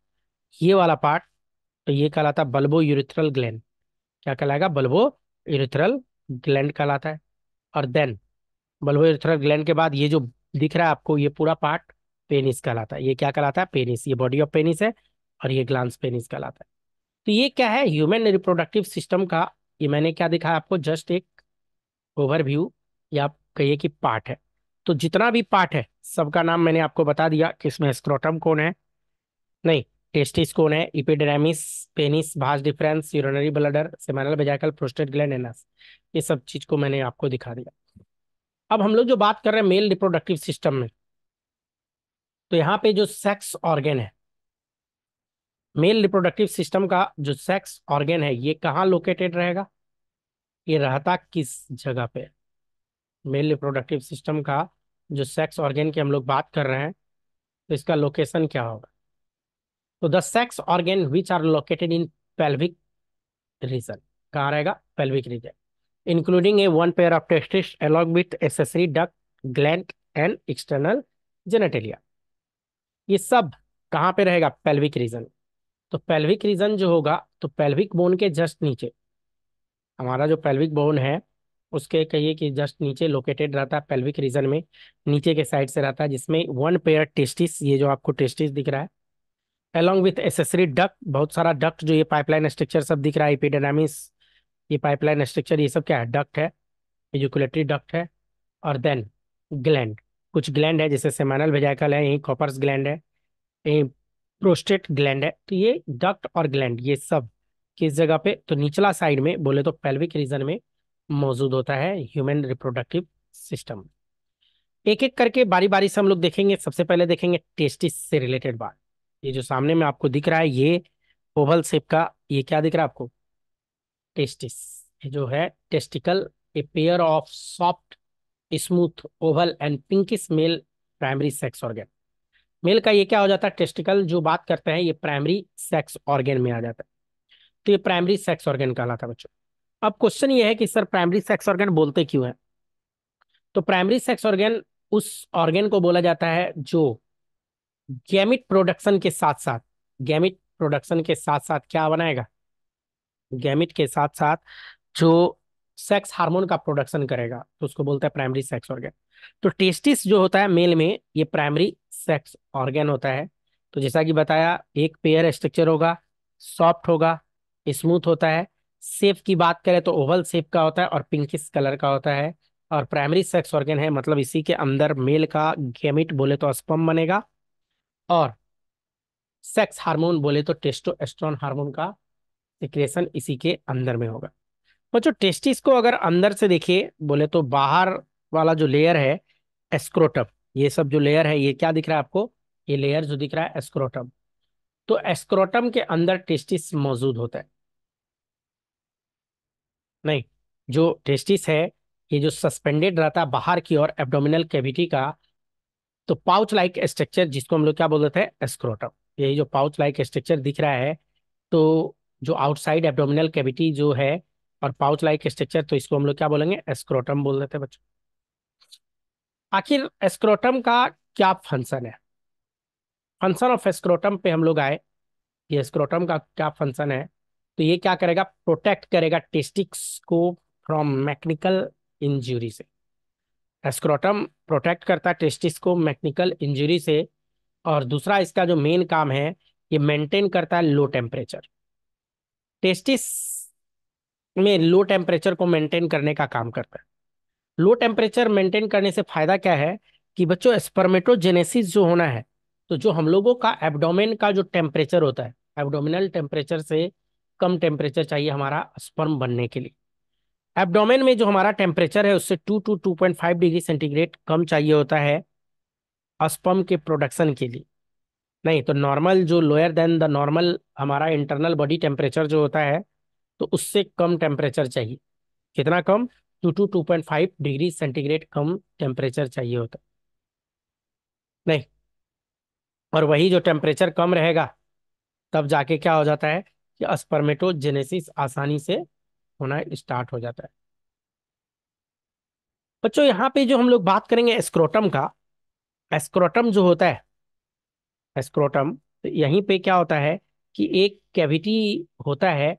ये वाला पार्ट तो ये कहलाता है बल्बो यूरिथ्रल ग्लैंड क्या कहलाएगा बल्बो यूरिथ्रल ग्लैंड कहलाता है और देन बल्बो इरेथ्रल ग्लैंड के बाद ये जो दिख रहा है आपको ये पूरा पार्ट पेनिस कहलाता है ये क्या कहलाता है पेनिस ये बॉडी ऑफ पेनिस है और ये ग्लांस पेनिस कहलाता है तो ये क्या है ह्यूमन रिप्रोडक्टिव सिस्टम का ये मैंने क्या दिखाया आपको जस्ट एक ओवरव्यू या आप कहिए कि पार्ट है तो जितना भी पार्ट है सबका नाम मैंने आपको बता दिया कि इसमें स्क्रोटम कौन है नहीं टेस्टिस कौन है epididymis penis vas deferens urinary bladder seminal vesicle prostate gland anus ये सब चीज को मैंने आपको दिखा दिया अब हम लोग जो बात कर रहे हैं मेल रिप्रोडक्टिव सिस्टम में तो यहाँ पे जो सेक्स ऑर्गेन है मेल रिप्रोडक्टिव सिस्टम का जो सेक्स ऑर्गेन है ये कहाँ लोकेटेड रहेगा ये रहता किस जगह पे मेल रिप्रोडक्टिव सिस्टम का जो सेक्स ऑर्गेन की हम लोग बात कर रहे हैं तो इसका लोकेशन क्या होगा तो the sex organ which are located in pelvic region कहाँ रहेगा pelvic region including a one pair of testes along with accessory duct, gland and external genitalia. ये सब कहाँ पे रहेगा पेल्विक रीजन तो पेल्विक रीजन जो होगा तो पेल्विक बोन के जस्ट नीचे हमारा जो पेल्विक बोन है उसके कहिए कि जस्ट नीचे लोकेटेड रहता है पेल्विक रीजन में नीचे के साइड से रहता है जिसमें वन पेयर टेस्टिस ये जो आपको टेस्टिस दिख रहा है अलॉन्ग विथ एसेसरी डक बहुत सारा डक जो ये पाइपलाइन स्ट्रक्चर सब दिख रहा है इपीडेडामिस ये पाइपलाइन स्ट्रक्चर ये सब क्या है डक्ट है एजुकुलेटरी डक्ट है और देन ग्लैंड कुछ ग्लैंड है जैसे सेमानल वेजाइकल है यहीं कॉपर्स ग्लैंड है यहीं प्रोस्टेट ग्लैंड है तो ये डक्ट और ग्लैंड ये सब किस जगह पे तो निचला साइड में बोले तो पेल्विक रीजन में मौजूद होता है ह्यूमन रिप्रोडक्टिव सिस्टम एक एक करके बारी बारी से हम लोग देखेंगे सबसे पहले देखेंगे टेस्टिस से रिलेटेड बात ये जो सामने में आपको दिख रहा है ये ओवल शेप का ये क्या दिख रहा है आपको टेस्टिस जो है testicle a pair of soft smooth oval and pinkish male primary sex organ male का ये क्या हो जाता है टेस्टिकल जो बात करते हैं ये प्राइमरी सेक्स ऑर्गेन में आ जाता है तो ये प्राइमरी सेक्स ऑर्गेन कहलाता है बच्चों अब क्वेश्चन ये है कि सर प्राइमरी सेक्स ऑर्गेन बोलते क्यों है तो प्राइमरी सेक्स ऑर्गेन उस ऑर्गेन को बोला जाता है जो गैमिट प्रोडक्शन के साथ साथ गैमिट प्रोडक्शन के साथ साथ क्या बनाएगा गैमिट के साथ साथ जो सेक्स हार्मोन का प्रोडक्शन करेगा तो उसको बोलते हैं प्राइमरी सेक्स ऑर्गेन तो टेस्टिस जो होता है मेल में ये प्राइमरी सेक्स ऑर्गेन होता है तो जैसा कि बताया एक पेयर स्ट्रक्चर होगा सॉफ्ट होगा स्मूथ होता है सेफ की बात करें तो ओवल सेप का होता है और पिंकिस कलर का होता है और प्राइमरी सेक्स ऑर्गेन है मतलब इसी के अंदर मेल का गेमिट बोले तो स्पम बनेगा और सेक्स हार्मोन बोले तो टेस्टोस्टेरोन हार्मोन का सिक्रेशन इसी के अंदर में होगा बच्चों टेस्टिस को अगर अंदर से देखिए बोले तो बाहर वाला जो लेयर है एस्क्रोटम ये सब जो लेयर है ये क्या दिख रहा है आपको ये लेयर जो दिख रहा है एस्क्रोटम तो एस्क्रोटम के अंदर टेस्टिस मौजूद होता है नहीं जो टेस्टिस है ये जो सस्पेंडेड रहता है बाहर की ओर एब्डोमिनल कैविटी का तो पाउच लाइक स्ट्रक्चर जिसको हम लोग क्या बोलते हैं एस्क्रोटम यही जो पाउच लाइक स्ट्रक्चर दिख रहा है तो जो आउटसाइड एबडोमिनल कैविटी जो है और पाउच लाइक स्ट्रक्चर तो इसको हम लोग क्या बोलेंगे एस्क्रोटम बोल देते हैं बच्चों आखिर एस्क्रोटम का क्या फंक्शन है फंक्शन ऑफ एस्क्रोटम पे हम लोग आए ये एस्क्रोटम का क्या फंक्शन है तो ये क्या करेगा प्रोटेक्ट करेगा टेस्टिक्स को फ्रॉम मैकेनिकल इंजरी से एस्क्रोटम प्रोटेक्ट करता है टेस्टिक्स को मैकेनिकल इंजरी से और दूसरा इसका जो मेन काम है ये मेंटेन करता है लो टेम्परेचर टेस्टिस में लो टेम्परेचर को मेंटेन करने का काम करता है लो टेम्परेचर मेंटेन करने से फायदा क्या है कि बच्चों स्पर्मेटोजेनेसिस जो होना है तो जो हम लोगों का एब्डोमेन का जो टेम्परेचर होता है एब्डोमिनल टेम्परेचर से कम टेम्परेचर चाहिए हमारा स्पर्म बनने के लिए एब्डोमेन में जो हमारा टेम्परेचर है उससे two to two degree centigrade कम चाहिए होता है स्पर्म के प्रोडक्शन के लिए नहीं तो नॉर्मल जो लोअर देन द नॉर्मल हमारा इंटरनल बॉडी टेम्परेचर जो होता है तो उससे कम टेम्परेचर चाहिए कितना कम two to two point five degree centigrade कम टेम्परेचर चाहिए होता नहीं और वही जो टेम्परेचर कम रहेगा तब जाके क्या हो जाता है कि अस्पर्मेटोजेनेसिस आसानी से होना स्टार्ट हो जाता है बच्चों यहाँ पे जो हम लोग बात करेंगे एस्क्रोटम का एस्क्रोटम जो होता है स्क्रोटम तो यहीं पे क्या होता है कि एक कैविटी होता है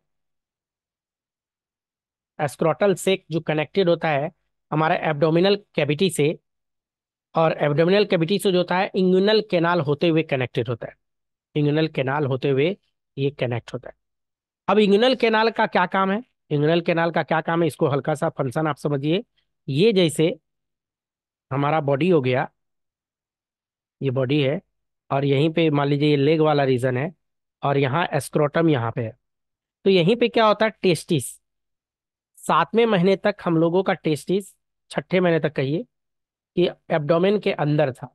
एस्क्रोटल से जो कनेक्टेड होता है हमारा एब्डोमिनल कैविटी से और एब्डोमिनल कैविटी से जो होता है इंग्यूनल केनाल होते हुए कनेक्टेड होता है इंग्यूनल केनाल होते हुए ये कनेक्ट होता है अब इंग्यूनल केनाल का क्या काम है इंग्यूनल केनाल का क्या काम है इसको हल्का सा फंक्शन आप समझिए ये जैसे हमारा बॉडी हो गया ये बॉडी है और यहीं पे मान लीजिए ये लेग वाला रीजन है और यहाँ एस्क्रोटम यहाँ पे है तो यहीं पे क्या होता है टेस्टिस सातवें महीने तक हम लोगों का टेस्टिस छठे महीने तक कहिए कि एब्डोमेन के अंदर था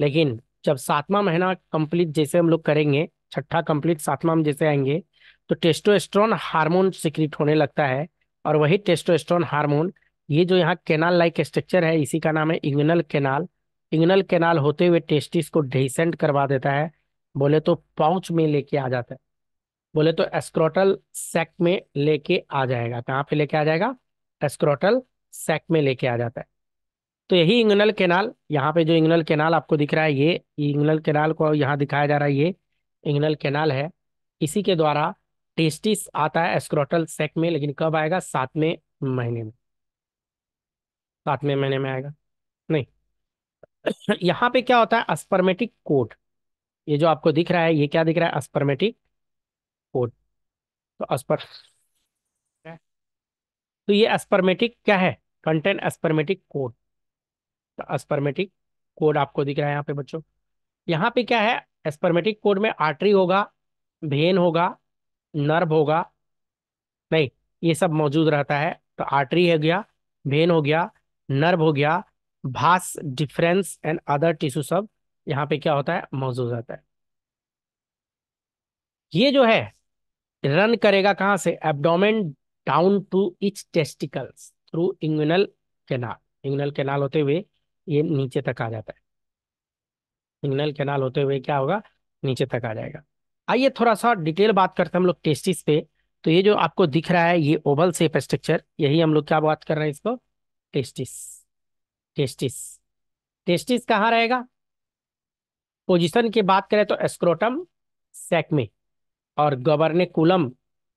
लेकिन जब सातवां महीना कंप्लीट जैसे हम लोग करेंगे छठा कंप्लीट सातवां हम जैसे आएंगे तो टेस्टोस्ट्रॉन हार्मोन सिक्रिट होने लगता है और वही टेस्टोस्ट्रॉन हार्मोन ये जो यहाँ केनाल लाइक स्ट्रक्चर है इसी का नाम है इग्नल केनाल इग्नल कैनाल होते हुए टेस्टिस को डिसेंट करवा देता है बोले तो पाउच में लेके आ जाता है बोले तो एस्क्रोटल सेक में लेके आ जाएगा कहाँ पे लेके आ जाएगा एस्क्रोटल सेक में लेके आ जाता है तो यही इंगनल केनाल यहाँ पे जो इंगनल केनाल आपको दिख रहा है ये इंगनल केनाल को यहाँ दिखाया जा रहा है ये इंगनल केनाल है इसी के द्वारा टेस्टिस आता है एस्क्रोटल सेक में लेकिन कब आएगा सातवें महीने में सातवें महीने में आएगा <coughs> यहाँ पे क्या होता है अस्पर्मेटिक कोट ये जो आपको दिख रहा है ये क्या दिख रहा है अस्पर्मेटिक कोट तो अस्पर तो ये अस्पर्मेटिक क्या है कंटेंट अस्पर्मेटिक कोड तो अस्पर्मेटिक कोड आपको दिख रहा है यहाँ पे बच्चों यहाँ पे क्या है एस्पर्मेटिक कोड में आर्टरी होगा भेन होगा नर्व होगा नहीं ये सब मौजूद रहता है तो आर्टरी हो गया भेन हो गया नर्व हो गया vas deferens and other tissue सब यहाँ पे क्या होता है मौजूद रहता है ये जो है रन करेगा कहां से abdomen down to each testicles through inguinal canal inguinal canal होते हुए ये नीचे तक आ जाता है इंग्यूनल केनाल होते हुए क्या होगा नीचे तक आ जाएगा आइए थोड़ा सा डिटेल बात करते हैं हम लोग टेस्टिस पे तो ये जो आपको दिख रहा है ये ओवल सेप स्ट्रक्चर यही हम लोग क्या बात कर रहे हैं इसको टेस्टिस टेस्टिस टेस्टिस कहाँ रहेगा पोजीशन की बात करें तो एस्क्रोटम सेक में और गवर्निकुलम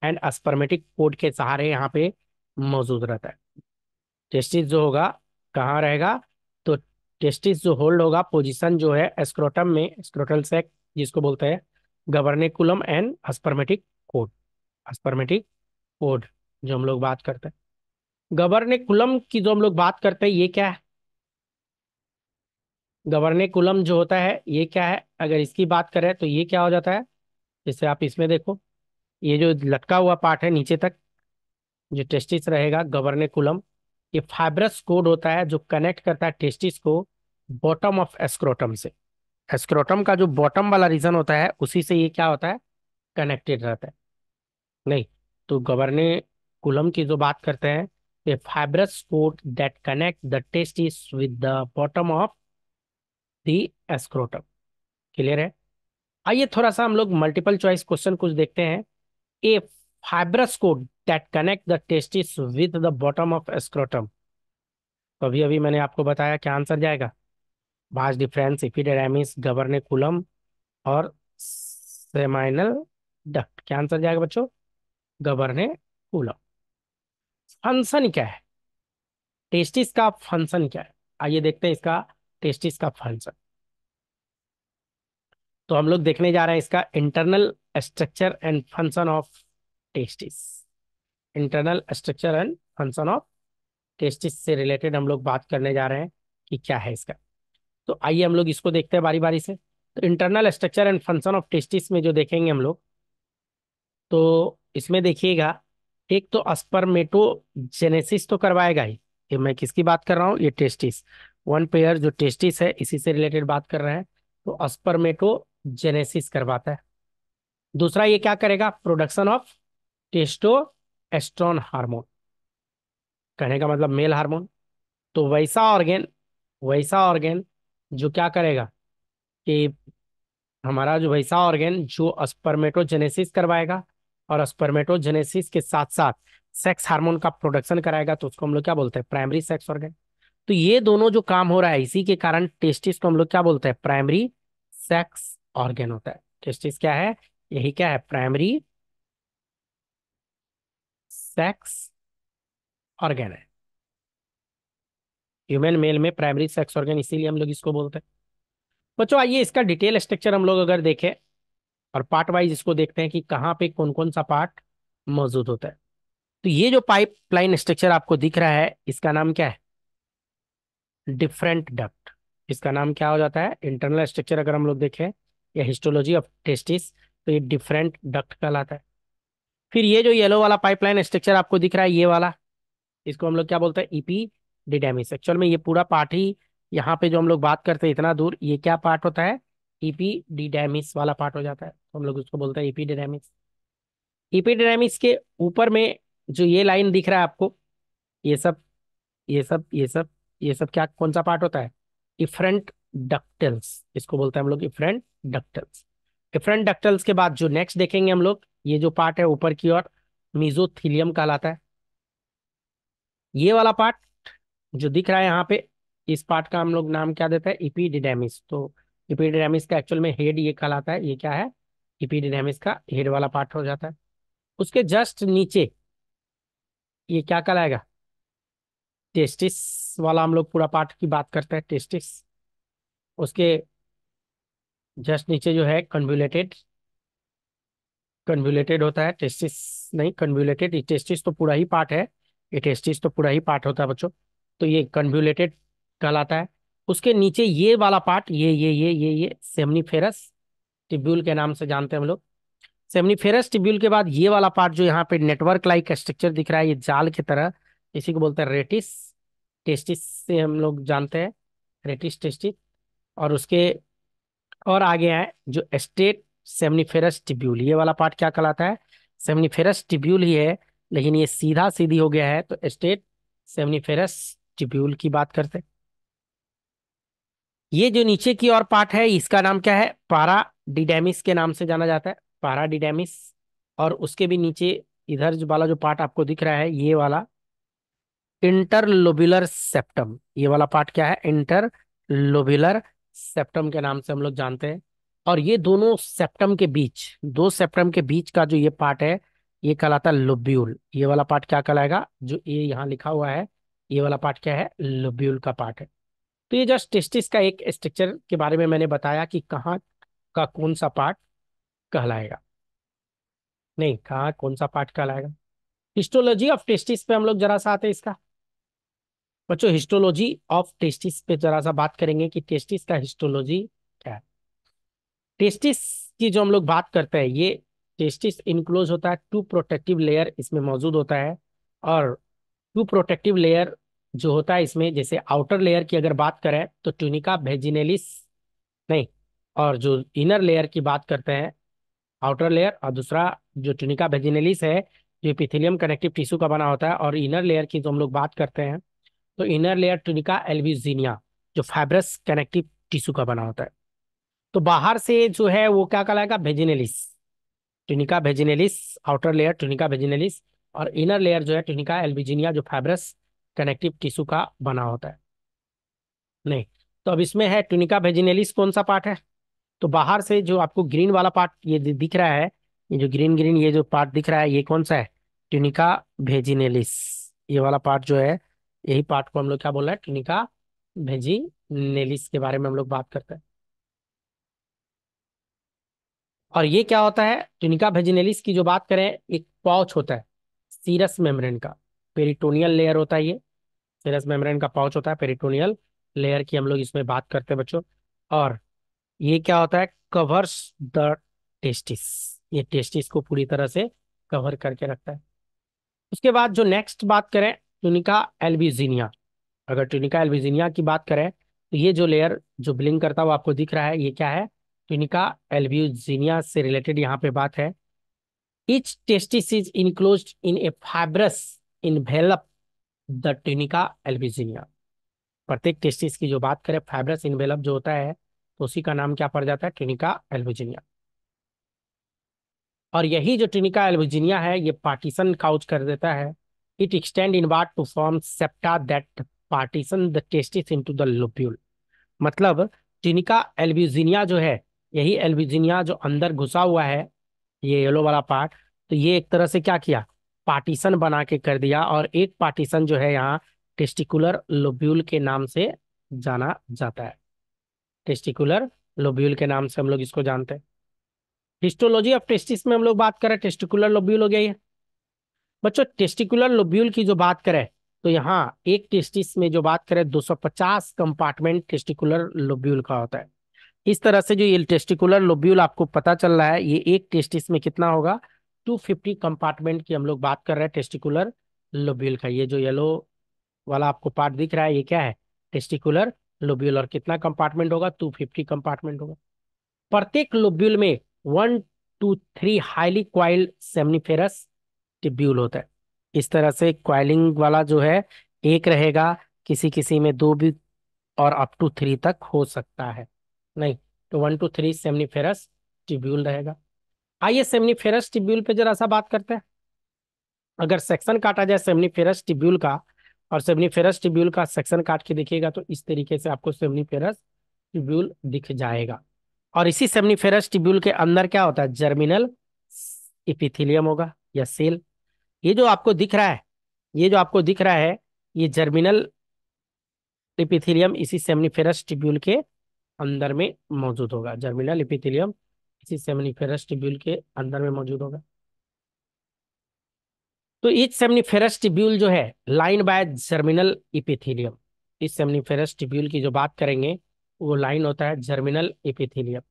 एंड अस्पर्मेटिक कोड के सहारे यहाँ पे मौजूद रहता है टेस्टिस जो होगा कहाँ रहेगा तो टेस्टिस जो होल्ड होगा पोजीशन जो है एस्क्रोटम में एस्क्रोटल सेक जिसको बोलते हैं gubernaculum and spermatic cord spermatic cord जो हम लोग बात करते हैं गवर्निकुलम की जो हम लोग बात करते हैं ये क्या है गवर्निकुलम जो होता है ये क्या है अगर इसकी बात करें तो ये क्या हो जाता है जैसे आप इसमें देखो ये जो लटका हुआ पार्ट है नीचे तक जो टेस्टिस रहेगा गवर्निकुलम ये फाइब्रस कोड होता है जो कनेक्ट करता है टेस्टिस को बॉटम ऑफ एस्क्रोटम से एस्क्रोटम का जो बॉटम वाला रीजन होता है उसी से ये क्या होता है कनेक्टेड रहता है नहीं तो गवर्ने कुलम की जो बात करते हैं ये fibrous cord that connect the testis with the bottom of the scrotum clear है आइए थोड़ा सा हम लोग मल्टीपल चॉइस क्वेश्चन कुछ देखते हैं a fibrous cord that connect the testis with the bottom of scrotum तो अभी अभी मैंने आपको बताया क्या आंसर जाएगा बाज डिफरेंस इफिडेरामिस गवर्नेकुलम और सेमाइनल डक्ट क्या आंसर जाएगा बच्चों गवर्निकुलम फंक्शन क्या है टेस्टिस का फंक्शन क्या है आइए देखते हैं इसका टेस्टिस का फंक्शन तो हम लोग देखने जा रहे हैं इसका internal structure and function of testis internal structure and function of testis से रिलेटेड हम लोग बात करने जा रहे हैं कि क्या है इसका तो आइए हम लोग इसको देखते हैं बारी बारी से तो internal structure and function of testis में जो देखेंगे हम लोग तो इसमें देखिएगा एक तो अस्पर्मेटोजेनेसिस तो करवाएगा ही ये मैं किसकी बात कर रहा हूँ ये टेस्टिस वन पेयर जो टेस्टिस है इसी से रिलेटेड बात कर रहे हैं तो अस्परमेटो जेनेसिस करवाता है दूसरा ये क्या करेगा production of testosterone hormone कहने का मतलब मेल हार्मोन तो वैसा ऑर्गेन वैसा ऑर्गेन जो क्या करेगा कि हमारा जो वैसा ऑर्गेन जो अस्परमेटोजेनेसिस करवाएगा और अस्परमेटोजेनेसिस के साथ साथ सेक्स हार्मोन का प्रोडक्शन कराएगा तो उसको हम लोग क्या बोलते हैं प्राइमरी सेक्स ऑर्गेन तो ये दोनों जो काम हो रहा है इसी के कारण टेस्टिस को हम लोग क्या बोलते हैं प्राइमरी सेक्स ऑर्गेन होता है टेस्टिस क्या है यही क्या है प्राइमरी सेक्स ऑर्गेन है ह्यूमन मेल में प्राइमरी सेक्स ऑर्गेन इसीलिए हम लोग इसको बोलते हैं बच्चों आइए इसका डिटेल स्ट्रक्चर हम लोग अगर देखें और पार्ट वाइज इसको देखते हैं कि कहाँ पे कौन कौन सा पार्ट मौजूद होता है तो ये जो पाइप लाइन स्ट्रक्चर आपको दिख रहा है इसका नाम क्या है डिफरेंट डक्ट इसका नाम क्या हो जाता है इंटरनल स्ट्रक्चर अगर हम लोग देखें या हिस्टोलॉजी ऑफ टेस्टिस तो ये डिफरेंट डक्ट कहलाता है फिर ये जो येलो वाला पाइपलाइन स्ट्रक्चर आपको दिख रहा है ये वाला इसको हम लोग क्या बोलते हैं ईपी डिडेमिस एक्चुअल में ये पूरा पार्ट ही यहाँ पे जो हम लोग बात करते हैं इतना दूर ये क्या पार्ट होता है ईपी e डिडेमिस वाला पार्ट हो जाता है तो हम लोग उसको बोलते हैं ईपी डिडेमिस ईपी डिडेमिस के ऊपर में जो ये लाइन दिख रहा है आपको ये सब ये सब ये सब ये सब क्या कौन सा पार्ट होता है इफरेंट डक्टल्स इसको बोलते हैं हम लोग इफरेंट डक्टल्स इफरेंट डक्टल्स के बाद जो नेक्स्ट देखेंगे हम लोग ये जो पार्ट है ऊपर की ओर मीजोथिलियम कहलाता है ये वाला पार्ट जो दिख रहा है यहाँ पे इस पार्ट का हम लोग नाम क्या देते हैं इपीडिडेमिस तो इपीडिडेमिस का एक्चुअल में हेड ये कहलाता है ये क्या है इपीडिडेमिस का हेड वाला पार्ट हो जाता है उसके जस्ट नीचे ये क्या कहलाएगा टेस्टिस वाला हम लोग पूरा पार्ट की बात करते हैं टेस्टिस उसके जस्ट नीचे जो है कन्व्यूलेटेड कन्व्यूलेटेड होता है टेस्टिस नहीं कन्व्यूलेटेड टेस्टिस तो पूरा ही पार्ट है ये टेस्टिस तो पूरा ही पार्ट होता है बच्चों तो ये कन्व्यूलेटेड कहलाता है उसके नीचे ये वाला पार्ट ये ये ये ये ये सेमनीफेरस टिब्यूल के नाम से जानते हैं हम लोग सेमनीफेरस टिब्यूल के बाद ये वाला पार्ट जो यहाँ पे नेटवर्क लाइक स्ट्रक्चर दिख रहा है ये जाल की तरह इसी को बोलते हैं रेटिस टेस्टिस से हम लोग जानते हैं रेटिस टेस्टिस और उसके और आगे आए जो स्टेट सेमनीफेरस टिब्यूल ये वाला पार्ट क्या कहलाता है सेमनीफेरस टिब्यूल ही है लेकिन ये सीधा सीधी हो गया है तो स्टेट सेमनीफेरस टिब्यूल की बात करते हैं ये जो नीचे की और पार्ट है इसका नाम क्या है पारा डिडेमिस के नाम से जाना जाता है पारा डिडेमिस और उसके भी नीचे इधर जो वाला जो पार्ट आपको दिख रहा है ये वाला इंटरलोबुलर सेप्टम ये वाला पार्ट क्या है इंटरलोबुलर सेप्टम के नाम से हम लोग जानते हैं और ये दोनों सेप्टम के बीच दो सेप्टम के बीच का जो ये पार्ट है ये कहलाता है लोब्यूल ये वाला पार्ट क्या कहलाएगा जो ये यहाँ लिखा हुआ है ये वाला पार्ट क्या है लोब्यूल का पार्ट है तो ये जस्ट टेस्टिस का एक स्ट्रक्चर के बारे में मैंने बताया कि कहाँ का कौन सा पार्ट कहलाएगा नहीं कहाँ कौन सा पार्ट कहलाएगा हिस्टोलॉजी ऑफ टेस्टिस पे हम लोग जरा सा आते हैं इसका बच्चों हिस्टोलॉजी ऑफ टेस्टिस पे जरा सा बात करेंगे कि टेस्टिस का हिस्टोलॉजी क्या है टेस्टिस की जो हम लोग बात करते हैं ये टेस्टिस इनक्लोज होता है टू प्रोटेक्टिव लेयर इसमें मौजूद होता है और टू प्रोटेक्टिव लेयर जो होता है इसमें जैसे आउटर लेयर की अगर बात करें तो ट्यूनिका भेजिनेलिस नहीं और जो इनर लेयर की बात करते हैं आउटर लेयर और दूसरा जो ट्यूनिका भेजिनेलिस है जो पिथिलियम कनेक्टिव टिश्यू का बना होता है और इनर लेयर की जो हम लोग बात करते हैं तो इनर लेयर ट्रिनिका एल्विजीनिया जो फाइब्रस कनेक्टिव टिश्यू का बना होता है तो बाहर से जो है वो क्या कहलाएगा भेजिनेलिस ट्रिनिका भेजिनेलिस आउटर लेयर ट्रिनिका भेजिनेलिस और इनर लेयर जो है ट्रिनिका एल्बिजिनिया जो फाइब्रस कनेक्टिव टिश्यू का बना होता है नहीं तो अब इसमें है ट्रिनिका भेजिनेलिस कौन सा पार्ट है तो बाहर से जो आपको ग्रीन वाला पार्ट ये दिख रहा है ये जो ग्रीन ग्रीन ये जो पार्ट दिख रहा है ये कौन सा है ट्यूनिका भेजिनेलिस ये वाला पार्ट जो है यही पार्ट को हम लोग क्या बोल रहे हैं ट्रिनिका भेजी नेलिस के बारे में हम लोग बात करते हैं और ये क्या होता है ट्रिनिका भेजिनेलिस की जो बात करें एक पाउच होता है सीरस मेम्ब्रेन का पेरिटोनियल लेयर होता है ये सीरस मेम्ब्रेन का पाउच होता है पेरिटोनियल लेयर की हम लोग इसमें बात करते हैं बच्चों और ये क्या होता है कवर्स द टेस्टिस ये टेस्टिस को पूरी तरह से कवर करके रखता है उसके बाद जो नेक्स्ट बात करें ट्यूनिका एल्बिजीनिया अगर ट्यूनिका एल्बिजीनिया की बात करें तो ये जो लेयर जो ब्लिंक करता हुआ आपको दिख रहा है ये क्या है ट्यूनिका एल्बिजीनिया से रिलेटेड यहाँ पे बात है each testis is enclose in a fibrous envelope the tunica albuginea प्रत्येक टेस्टिस की जो बात करें फाइब्रस इनवेलप जो होता है तो उसी का नाम क्या पड़ जाता है ट्यूनिका एल्बिजीनिया और यही जो ट्यूनिका एल्बिजीनिया है ये पार्टीशन काउच कर देता है It extend inward to form septa that partition the testis into the lobule. मतलब टिनिका एल्विजिनिया जो है यही एल्विजिनिया जो अंदर घुसा हुआ है ये येलो वाला पार्ट तो ये एक तरह से क्या किया पार्टीशन बना के कर दिया और एक पार्टीशन जो है यहाँ टेस्टिकुलर लोब्यूल के नाम से जाना जाता है टेस्टिकुलर लोब्यूल के नाम से हम लोग इसको जानते हैं हिस्टोलॉजी ऑफ टेस्टिस में हम लोग बात करें टेस्टिकुलर लोब्यूल हो गया ये बच्चों टेस्टिकुलर लोब्यूल की जो बात करें तो यहाँ एक टेस्टिस में जो बात करें 250 कंपार्टमेंट टेस्टिकुलर लोब्यूल का होता है इस तरह से जो ये टेस्टिकुलर लोब्यूल आपको पता चल रहा है ये एक टेस्टिस में कितना होगा 250 कंपार्टमेंट की हम लोग बात कर रहे हैं टेस्टिकुलर लोब्यूल का ये जो येलो वाला आपको पार्ट दिख रहा है ये क्या है टेस्टिकुलर लोब्यूल और कितना कंपार्टमेंट होगा टू कंपार्टमेंट होगा प्रत्येक लोब्यूल में one two three highly coil seminiferous tubule होता है इस तरह से क्वाइलिंग वाला जो है एक रहेगा किसी किसी में दो भी और अप टू थ्री तक हो सकता है नहीं तो one two three seminiferous tubule रहेगा आइए सेमनीफेरस टिब्यूल पे जरा सा बात करते हैं अगर सेक्शन काटा जाए सेमनीफेरस टिब्यूल का और सेमनीफेरस टिब्यूल का सेक्शन काट के देखिएगा तो इस तरीके से आपको सेमनीफेरस टिब्यूल दिख जाएगा और इसी सेमनीफेरस टिब्यूल के अंदर क्या होता है जर्मिनल इपिथिलियम होगा या सेल ये जो आपको दिख रहा है ये जो आपको दिख रहा है ये जर्मिनल इपिथिलियम इसी सेमनीफेरस टिब्यूल के अंदर में मौजूद होगा जर्मिनल इपिथिलियम इसी सेमनीफेरस टिब्यूल के अंदर में मौजूद होगा तो इस सेमनीफेरस टिब्यूल जो है लाइन बाय जर्मिनल इपिथिलियम इस सेमनीफेरस टिब्यूल की जो बात करेंगे वो लाइन होता है जर्मिनल एपिथिलियम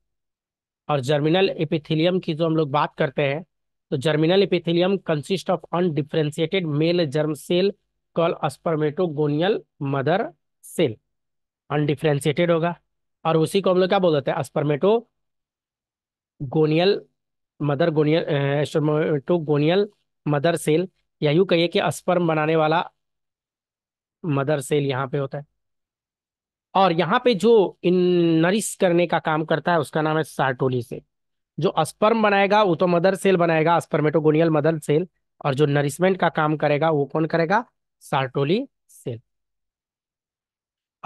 और जर्मिनल एपिथिलियम की जो हम लोग बात करते हैं तो germinal epithelium consist of undifferentiated male germ cell call spermatogonial mother cell undifferentiated होगा और उसी को हम लोग क्या बोल देते हैं अस्पर्मेटो गोनियल मदर गोनियल एस्पर्मेटो गोनियल मदर सेल या यू कहिए कि अस्पर्म बनाने वाला मदर सेल यहाँ पे होता है और यहाँ पे जो इन नरिश करने का काम करता है उसका नाम है सार्टोली सेल जो स्पर्म बनाएगा वो तो मदर सेल बनाएगा स्पर्मेटोगोनियल मदर सेल और जो नरिशमेंट का काम करेगा वो कौन करेगा सार्टोली सेल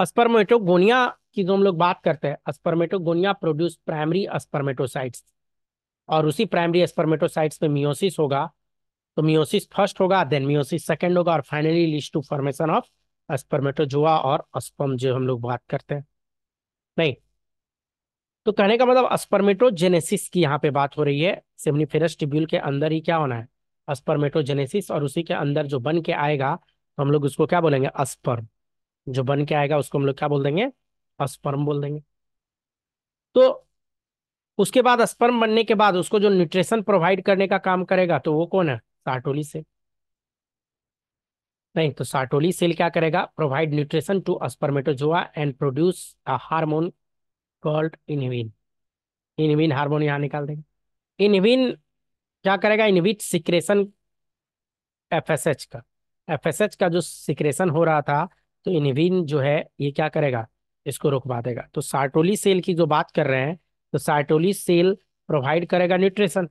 अस्पर्मेटोगोनिया की जो हम लोग बात करते हैं अस्पर्मेटोगोनिया प्रोड्यूस प्राइमरी अस्पर्मेटोसाइट्स और उसी प्राइमरी अस्पर्मेटोसाइट्स में मियोसिस होगा तो मियोसिस फर्स्ट होगा देन मियोसिस सेकेंड होगा और finally leads to formation of spermatozoa और अस्पम जो हम लोग बात करते हैं नहीं तो कहने का मतलब अस्पर्मेटोजेनेसिस की यहाँ पे बात हो रही है सेमनीफेरस टिब्यूल के अंदर ही क्या होना है अस्पर्मेटोजेनेसिस और उसी के अंदर जो बन के आएगा तो हम लोग उसको क्या बोलेंगे अस्पर्म जो बन के आएगा उसको हम लोग क्या बोल देंगे अस्पर्म बोल देंगे तो उसके बाद स्पर्म बनने के बाद उसको जो न्यूट्रिशन प्रोवाइड करने का काम करेगा तो वो कौन है सार्टोली सेल नहीं तो सार्टोली सेल क्या करेगा provide nutrition to spermatozoa and produce a hormone called inhibin inhibin hormone यहाँ निकाल देंगे इनहिबिन क्या करेगा इनहिबिट सिक्रेशन एफएसएच का एफएसएच का जो सिक्रेशन हो रहा था तो इनहिबिन जो है ये क्या करेगा इसको रुकवा देगा तो सार्टोली सेल की जो बात कर रहे हैं तो सार्टोली सेल प्रोवाइड करेगा न्यूट्रिशन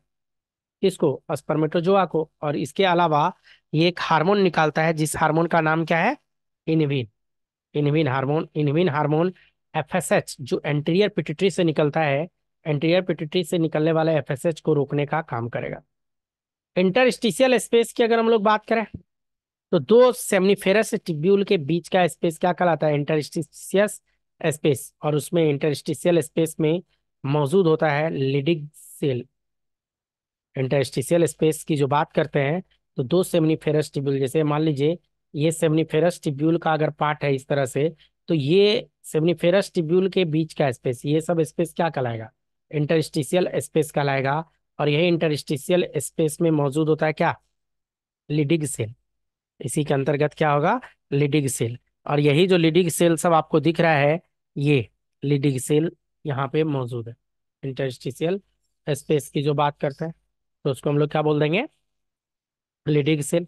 किसको अस्पर्मेटोजोआ को और इसके अलावा ये एक हार्मोन निकालता है जिस हार्मोन का नाम क्या है इनविन इनविन हार्मोन इनविन हार्मोन एफएसएच जो एंटीरियर पिटिट्री से निकलता है एंटीरियर पिटिट्री से निकलने वाले एफएसएच को रोकने का काम करेगा इंटरस्टिशियल स्पेस की अगर हम लोग बात करें तो दो सेमनीफेरस टिब्यूल के बीच का स्पेस क्या कहलाता है इंटरस्टिशियस स्पेस और उसमें इंटरस्टिशियल स्पेस में मौजूद होता है लिडिग सेल इंटरस्टिशियल स्पेस की जो बात करते हैं तो दो सेमनीफेरस टिब्यूल जैसे मान लीजिए ये सेमनीफेरस टिब्यूल का अगर पार्ट है इस तरह से तो ये सेमनीफेरस ट्यूब्यूल के बीच का स्पेस ये सब स्पेस क्या कहलाएगा इंटरस्टिशियल स्पेस कहलाएगा और यही इंटरस्टिशियल स्पेस में मौजूद होता है क्या लिडिग सेल इसी के अंतर्गत क्या होगा लिडिग सेल और यही जो लिडिग सेल सब आपको दिख रहा है ये लिडिग सेल यहाँ पे मौजूद है इंटरस्टिशियल स्पेस की जो बात करते हैं तो उसको हम लोग क्या बोल देंगे लिडिग सेल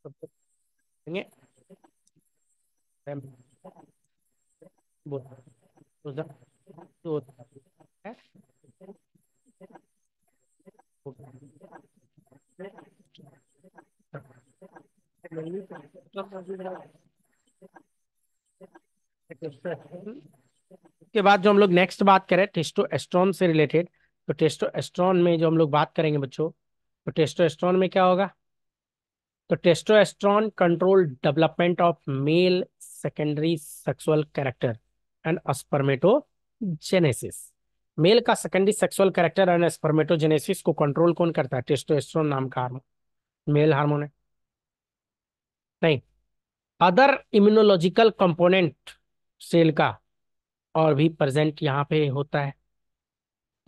के बाद जो हम लोग नेक्स्ट बात करें एस्ट्रॉन से रिलेटेड तो एस्ट्रॉन में जो हम लोग बात करेंगे बच्चों तो एस्ट्रॉन में क्या होगा तो testosterone control development of male secondary sexual character and spermatogenesis male का secondary sexual character and spermatogenesis को कंट्रोल कौन करता है टेस्टोस्टेरोन नाम का हार्मोन मेल हार्मोन है नहीं अदर इम्यूनोलॉजिकल कंपोनेंट सेल का और भी प्रेजेंट यहाँ पे होता है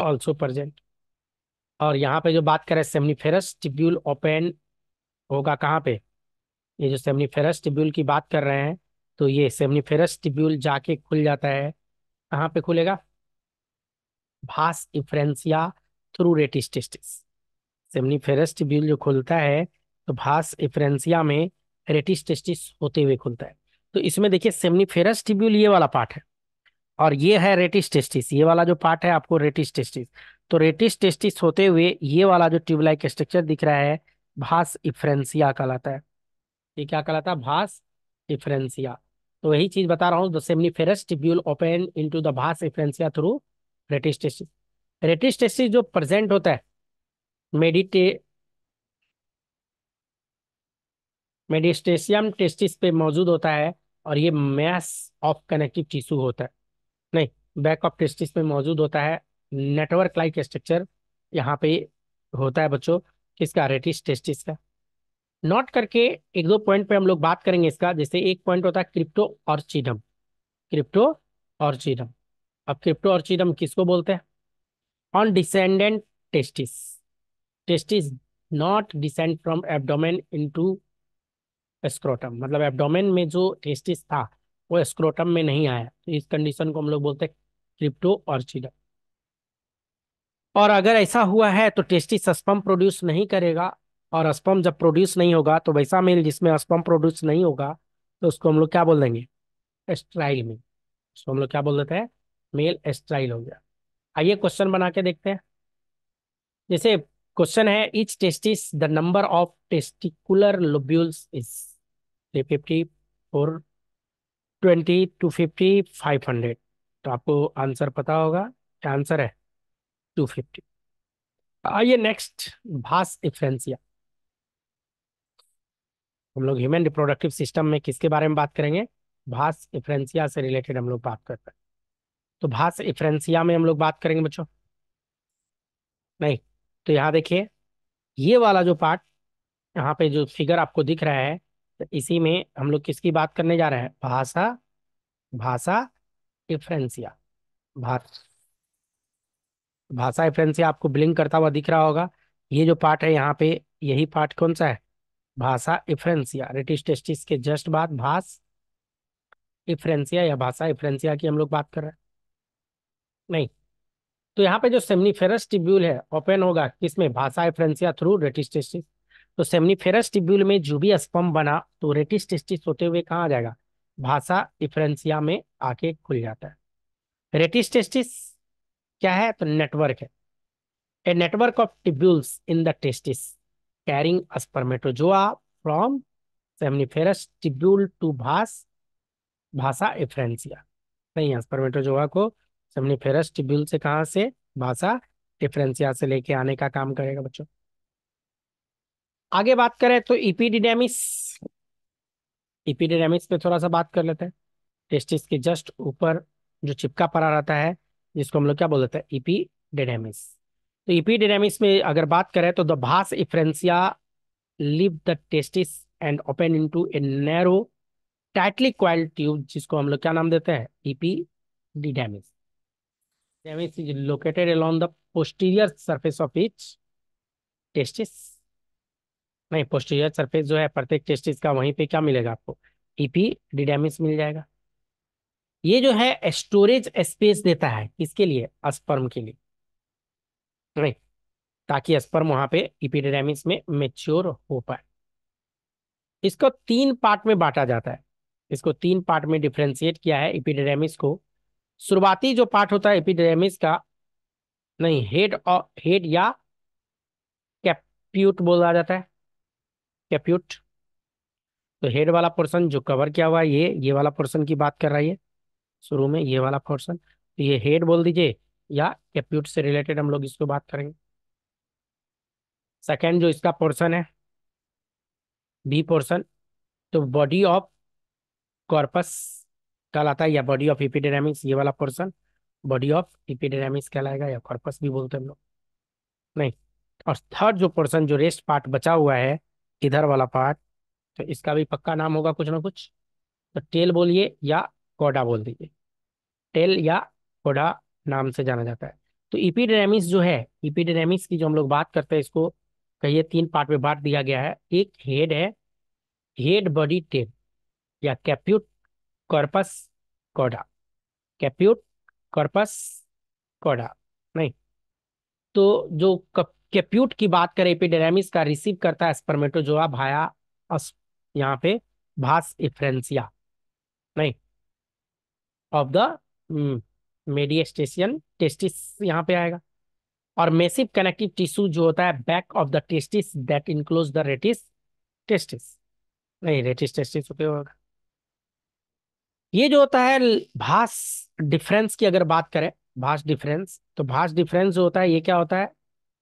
ऑल्सो प्रेजेंट और यहाँ पे जो बात करें सेमनीफेरस टिब्यूल ओपेन होगा कहाँ पे ये जो सेमनीफेरस टिब्यूल की बात कर रहे हैं तो ये सेमनीफेरस टिब्यूल जाके खुल जाता है कहाँ पे खुलेगा vas efferentia through rete testis seminiferous tubule जो खुलता है तो भास इफ्रेंसिया में रेटिस्टिस्टिस होते हुए खुलता है तो इसमें देखिए सेमनीफेरस टिब्यूल ये वाला पार्ट है और ये है रेटिस टेस्टिस ये वाला जो पार्ट है आपको रेटिस टेस्टिस तो रेटिस टेस्टिस होते हुए ये वाला जो ट्यूबलाइक स्ट्रक्चर दिख रहा है भास इफ्रेंसिया कहलाता है ये क्या कहलाता है भास इफ्रेंसिया तो यही चीज बता रहा हूँ seminiferous tubule open in to the vas efferentia through rete testis rete testis जो प्रेजेंट होता है मेडिटे मेडिस्टेशियम टेस्टिस पे मौजूद होता है और ये मैस ऑफ कनेक्टिव टिश्यू होता है नहीं बैक ऑफ टेस्टिस में मौजूद होता है नेटवर्क लाइक स्ट्रक्चर यहाँ पे होता है बच्चों किसका रेटिस टेस्टिस का नोट करके एक दो पॉइंट पे हम लोग बात करेंगे इसका जैसे एक पॉइंट होता है क्रिप्टो और चीडम क्रिप्टो और चीडम अब क्रिप्टो और चीडम किसको बोलते हैं undescended testis testis not descend from abdomen into scrotum मतलब एबडोमेन में जो टेस्टिस था वो स्क्रोटम में नहीं आया तो इस कंडीशन को हम लोग बोलते हैं क्रिप्टो और चीडम और अगर ऐसा हुआ है तो टेस्टिस स्पम प्रोड्यूस नहीं करेगा और स्पम जब प्रोड्यूस नहीं होगा तो वैसा मेल जिसमें स्पम प्रोड्यूस नहीं होगा तो उसको हम लोग क्या बोल देंगे एस्ट्राइल मेल उसको हम लोग क्या बोल देते हैं मेल एस्ट्राइल हो गया आइए क्वेश्चन बना के देखते हैं जैसे क्वेश्चन है each testis the number of testicular lobules is three fifty four twenty two fifty five hundred तो आपको आंसर पता होगा क्या आंसर है टू फिफ्टी आइए नेक्स्ट भास इफ्रेंसिया हम लोग ह्यूमन रिप्रोडक्टिव सिस्टम में किसके बारे में बात करेंगे भास इफ्रेंसिया से रिलेटेड हम लोग बात करते हैं तो भास इफ्रेंसिया में हम लोग बात करेंगे बच्चों नहीं तो यहाँ देखिए ये वाला जो पार्ट यहाँ पे जो फिगर आपको दिख रहा है तो इसी में हम लोग किसकी बात करने जा रहे हैं भाषा भाषा इफ्रेंसिया भाषा भाषा रेफरेंस से आपको ब्लिंक करता हुआ दिख रहा होगा ये जो पार्ट है यहाँ पे यही पार्ट कौन सा है भाषा इफ्रेंसिया रिटिश टेस्टिस के जस्ट बाद भाष इफ्रेंसिया या भाषा इफ्रेंसिया की हम लोग बात कर रहे हैं नहीं तो यहाँ पे जो सेमनीफेरस टिब्यूल है ओपन होगा किसमें vas efferentia through rete testis तो सेमनीफेरस टिब्यूल में जो भी स्पम बना तो रेटिस टेस्टिस होते हुए कहाँ आ जाएगा भाषा इफ्रेंसिया में आके खुल जाता है रेटिस टेस्टिस क्या है तो नेटवर्क है a network of tubules in the testis carrying spermatozoa from seminiferous tubule to vas vas efferentia सही अस्परमेटोजोआ को सेमनीफेरस टिब्यूल से कहाँ से भाषा डिफरेंसिया से लेके आने का काम करेगा बच्चों आगे बात करें तो इपीडिडेमिस इपीडिडेमिस पे थोड़ा सा बात कर लेते हैं टेस्टिस के जस्ट ऊपर जो चिपका पड़ा रहता है जिसको हम लोग क्या बोल देते हैं ईपी डेनेमिस तो ईपी डेनेमिस में अगर बात करें तो the vas efferentia leave the testis and open in to a narrow tightly coil tube जिसको हम लोग क्या नाम देते हैं ईपी डिडेमिस डेमिस is located along the posterior surface of each testis नहीं पोस्टीरियर सरफेस जो है प्रत्येक टेस्टिस का वहीं पे क्या मिलेगा आपको ईपी डिडेमिस मिल जाएगा ये जो है स्टोरेज स्पेस देता है किसके लिए अस्पर्म के लिए राइट ताकि अस्पर्म वहां पे इपिडेमिक्स में मेच्योर हो पाए इसको तीन पार्ट में बांटा जाता है इसको तीन पार्ट में डिफ्रेंशिएट किया है इपिडेमिक्स को शुरुआती जो पार्ट होता है इपिडेमिक्स का नहीं हेड और हेड या कैप्यूट बोला जाता है कैप्यूट तो हेड वाला पोर्सन जो कवर किया हुआ है ये ये वाला पोर्सन की बात कर रहा है शुरू में ये वाला पोर्सन तो ये हेड बोल दीजिए या कैप्यूट से रिलेटेड हम लोग इसको बात करेंगे सेकेंड जो इसका पोर्सन है बी पोर्सन तो बॉडी ऑफ कॉर्पस कहलाता है या बॉडी ऑफ इपीडेरामिक्स ये वाला पोर्सन बॉडी ऑफ इपीडेरामिक्स कहलाएगा या कॉर्पस भी बोलते हैं हम लोग नहीं और थर्ड जो पोर्सन जो रेस्ट पार्ट बचा हुआ है इधर वाला पार्ट तो इसका भी पक्का नाम होगा कुछ ना कुछ तो टेल बोलिए या कोडा बोल दीजिए टेल या कोडा नाम से जाना जाता है तो इपीडेमिस जो है इपीडेमिस की जो हम लोग बात करते हैं इसको कहिए तीन पार्ट में बांट दिया गया है एक हेड है हेड बॉडी टेल या कैप्यूट कॉर्पस कोडा कैप्यूट कॉर्पस कोडा नहीं तो जो कैप्यूट की बात करें इपीडेमिस का रिसीव करता है स्पर्मेटो जो है भाया यहाँ पे भास इफ्रेंसिया नहीं ऑफ द मेडियस्टेशन टेस्टिस यहाँ पे आएगा और मेसिव कनेक्टिव टिश्यू जो होता है back of the testis that enclose the rete testis नहीं रेटिस टेस्टिस होगा ये जो होता है भाष डिफरेंस की अगर बात करें भाष डिफरेंस तो भाष डिफरेंस जो होता है ये क्या होता है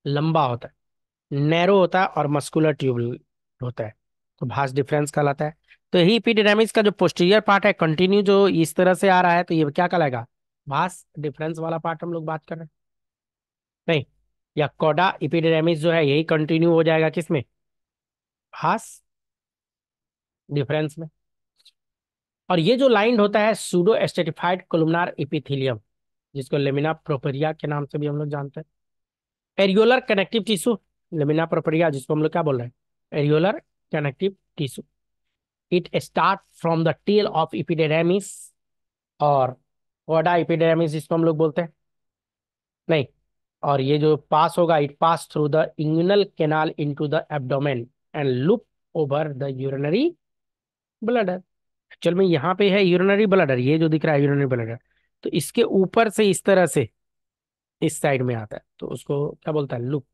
लंबा होता है नैरो होता है और मस्कुलर ट्यूब होता है तो भाष डिफरेंस कहलाता है तो यही एपिडार्मिस का जो पोस्टीरियर पार्ट है कंटिन्यू जो इस तरह से आ रहा है तो ये क्या कहलाएगा मास डिफरेंस वाला पार्ट हम लोग बात कर रहे हैं नहीं या कोडा इपिडेमिस जो है यही कंटिन्यू हो जाएगा किसमें मास डिफरेंस में और ये जो लाइन होता है सूडो एस्टेटिफाइड कोलुमनार इपिथिलियम जिसको लेमिना प्रोपेरिया के नाम से भी हम लोग जानते हैं areolar connective tissue lamina propria जिसको हम लोग क्या बोल रहे हैं areolar connective tissue It starts from the tail of epidermis और वडा इपिडेमिस जिसको हम लोग बोलते हैं नहीं और ये जो पास होगा it pass through the canal in to the abdomen and loop over the urinary bladder actual में यहाँ पे है यूरनरी ब्लडर ये जो दिख रहा है यूरनरी ब्लडर तो इसके ऊपर से इस तरह से इस साइड में आता है तो उसको क्या बोलता है लुप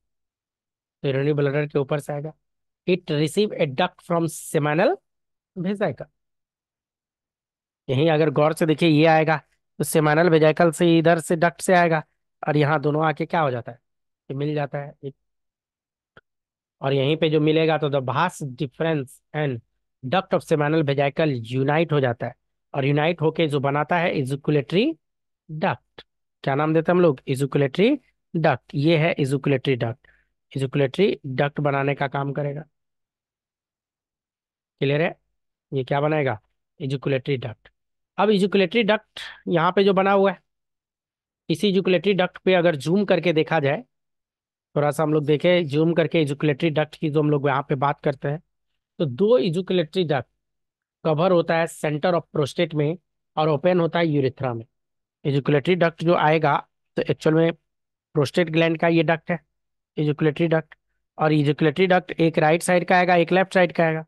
तो यूरिनरी ब्लडर के ऊपर से आएगा it receive a duct from seminal भेजा है का यहीं अगर गौर से देखिए ये आएगा तो सेमानल वेजाइकल से इधर से डक्ट से आएगा और यहाँ दोनों आके क्या हो जाता है ये मिल जाता है एक और यहीं पे जो मिलेगा तो the vas deferens and duct of seminal vesicle unite हो जाता है और यूनाइट होके जो बनाता है इजुकुलेटरी डक्ट क्या नाम देते हैं हम लोग इजुकुलेटरी डक्ट ये है इजुकुलेटरी डक्ट इजुकुलेटरी डक्ट बनाने का काम करेगा क्लियर है ये क्या बनाएगा इजुकुलेटरी डक्ट अब इजुकुलेटरी डक्ट यहाँ पे जो बना हुआ है इसी इजुकुलेटरी डक्ट पे अगर जूम करके देखा जाए थोड़ा सा हम लोग देखें जूम करके इजुकुलेटरी डक्ट की जो हम लोग यहाँ पे बात करते हैं तो दो इजुकुलेटरी डक्ट कवर होता है सेंटर ऑफ प्रोस्टेट में और ओपन होता है यूरिथ्रा में इजुकुलेटरी डक्ट जो आएगा तो एक्चुअल में प्रोस्टेट ग्लैंड का ये डक्ट है इजुकुलेटरी डक्ट और इजुकुलेटरी डक्ट एक राइट साइड का आएगा एक लेफ्ट साइड का आएगा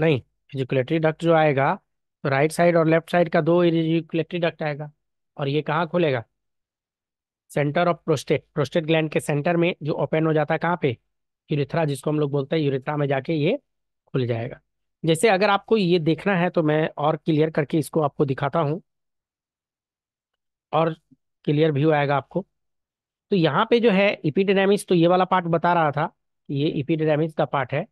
नहीं इरेक्यूलेटरी डक्ट जो आएगा तो राइट साइड और लेफ्ट साइड का दो इरेक्यूलेटरी डक्ट आएगा और ये कहाँ खुलेगा center of prostate prostate gland के सेंटर में जो ओपन हो जाता है कहाँ पे यूरिथ्रा जिसको हम लोग बोलते हैं यूरिथ्रा में जाके ये खुल जाएगा जैसे अगर आपको ये देखना है तो मैं और क्लियर करके इसको आपको दिखाता हूँ और क्लियर व्यू आएगा आपको तो यहाँ पे जो है इपीडेडामिस तो ये वाला पार्ट बता रहा था ये इपीडेडामिस का पार्ट है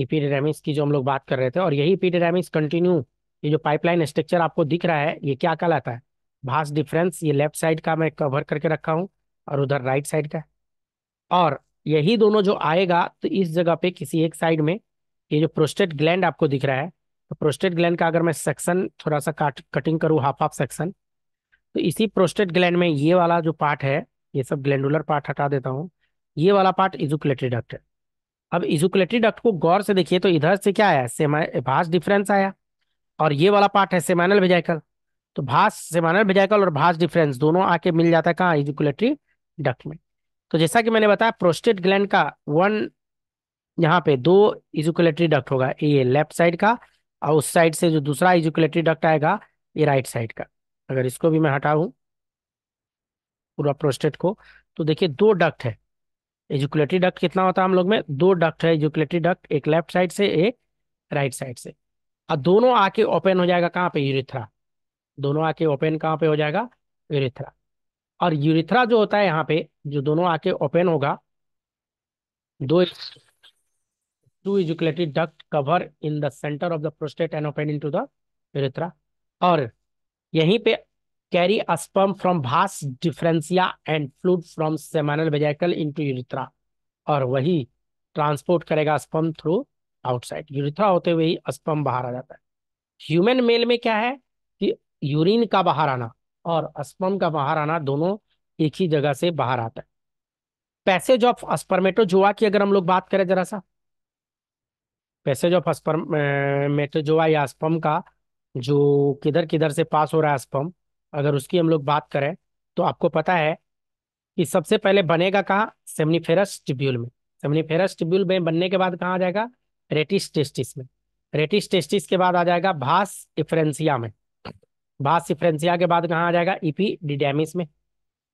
इपीडेमिक्स की जो हम लोग बात कर रहे थे और यही इपीडेमिक्स कंटिन्यू ये जो पाइपलाइन स्ट्रक्चर आपको दिख रहा है ये क्या कहलाता है भास डिफरेंस ये लेफ्ट साइड का मैं कवर करके रखा हूँ और उधर राइट साइड का और यही दोनों जो आएगा तो इस जगह पे किसी एक साइड में ये जो प्रोस्टेट ग्लैंड आपको दिख रहा है तो प्रोस्टेट ग्लैंड का अगर मैं सेक्शन थोड़ा सा काट कटिंग करूँ हाफ हाफ सेक्शन तो इसी प्रोस्टेट ग्लैंड में ये वाला जो पार्ट है ये सब ग्लैंडुलर पार्ट हटा देता हूँ ये वाला पार्ट इजुकलेटेड है अब इजुकुलेटरी डक्ट को गौर से देखिए तो इधर से क्या आया सेमा भाष डिफरेंस आया और ये वाला पार्ट है सेमानल वेजाइकल तो भाष सेमानल वेजाइकल और भाष डिफरेंस दोनों आके मिल जाता है कहाँ इजुकुलेटरी डक्ट में तो जैसा कि मैंने बताया प्रोस्टेट ग्लैंड का वन यहाँ पे दो इजुकुलेटरी डक्ट होगा ये लेफ्ट साइड का और उस साइड से जो दूसरा इजुकुलेटरी डक्ट आएगा ये राइट साइड का अगर इसको भी मैं हटाऊ पूरा प्रोस्टेट को तो देखिए दो डक्ट है एजुकुलेटरी डक्ट कितना होता है हम लोग में दो डक्ट है एजुकुलेटरी डक्ट एक लेफ्ट साइड से एक राइट साइड से और दोनों आके ओपन हो जाएगा कहाँ पे यूरिथ्रा दोनों आके ओपन कहाँ पे हो जाएगा यूरिथ्रा और यूरिथ्रा जो होता है यहाँ पे जो दोनों आके ओपन होगा दो two ejaculatory duct converge in the center of the prostate and open in to the urethra और यहीं पे carry a sperm from vas differentia and fluid from seminal vehicle into urethra और वही ट्रांसपोर्ट करेगा sperm through outside urethra होते हुए ही sperm बाहर आ जाता है ह्यूमन मेल में क्या है कि यूरिन का बाहर आना और स्पम का बाहर आना दोनों एक ही जगह से बाहर आता है पैसेज ऑफ स्पर्मेटोजोआ की अगर हम लोग बात करें जरा सा पैसेज ऑफ स्पर्मेटोजोआ या स्पम का जो किधर किधर से पास हो रहा है स्पम अगर उसकी हम लोग बात करें तो आपको पता है कि सबसे पहले बनेगा कहाँ सेमनीफेरस टिब्यूल में सेमनीफेरस टिब्यूल में बनने के बाद कहाँ आ जाएगा रेटिस टेस्टिस में रेटिस टेस्टिस के बाद आ जाएगा भास इफ्रेंसिया में भास इफ्रेंसिया के बाद कहाँ आ जाएगा ईपी डिडेमिस में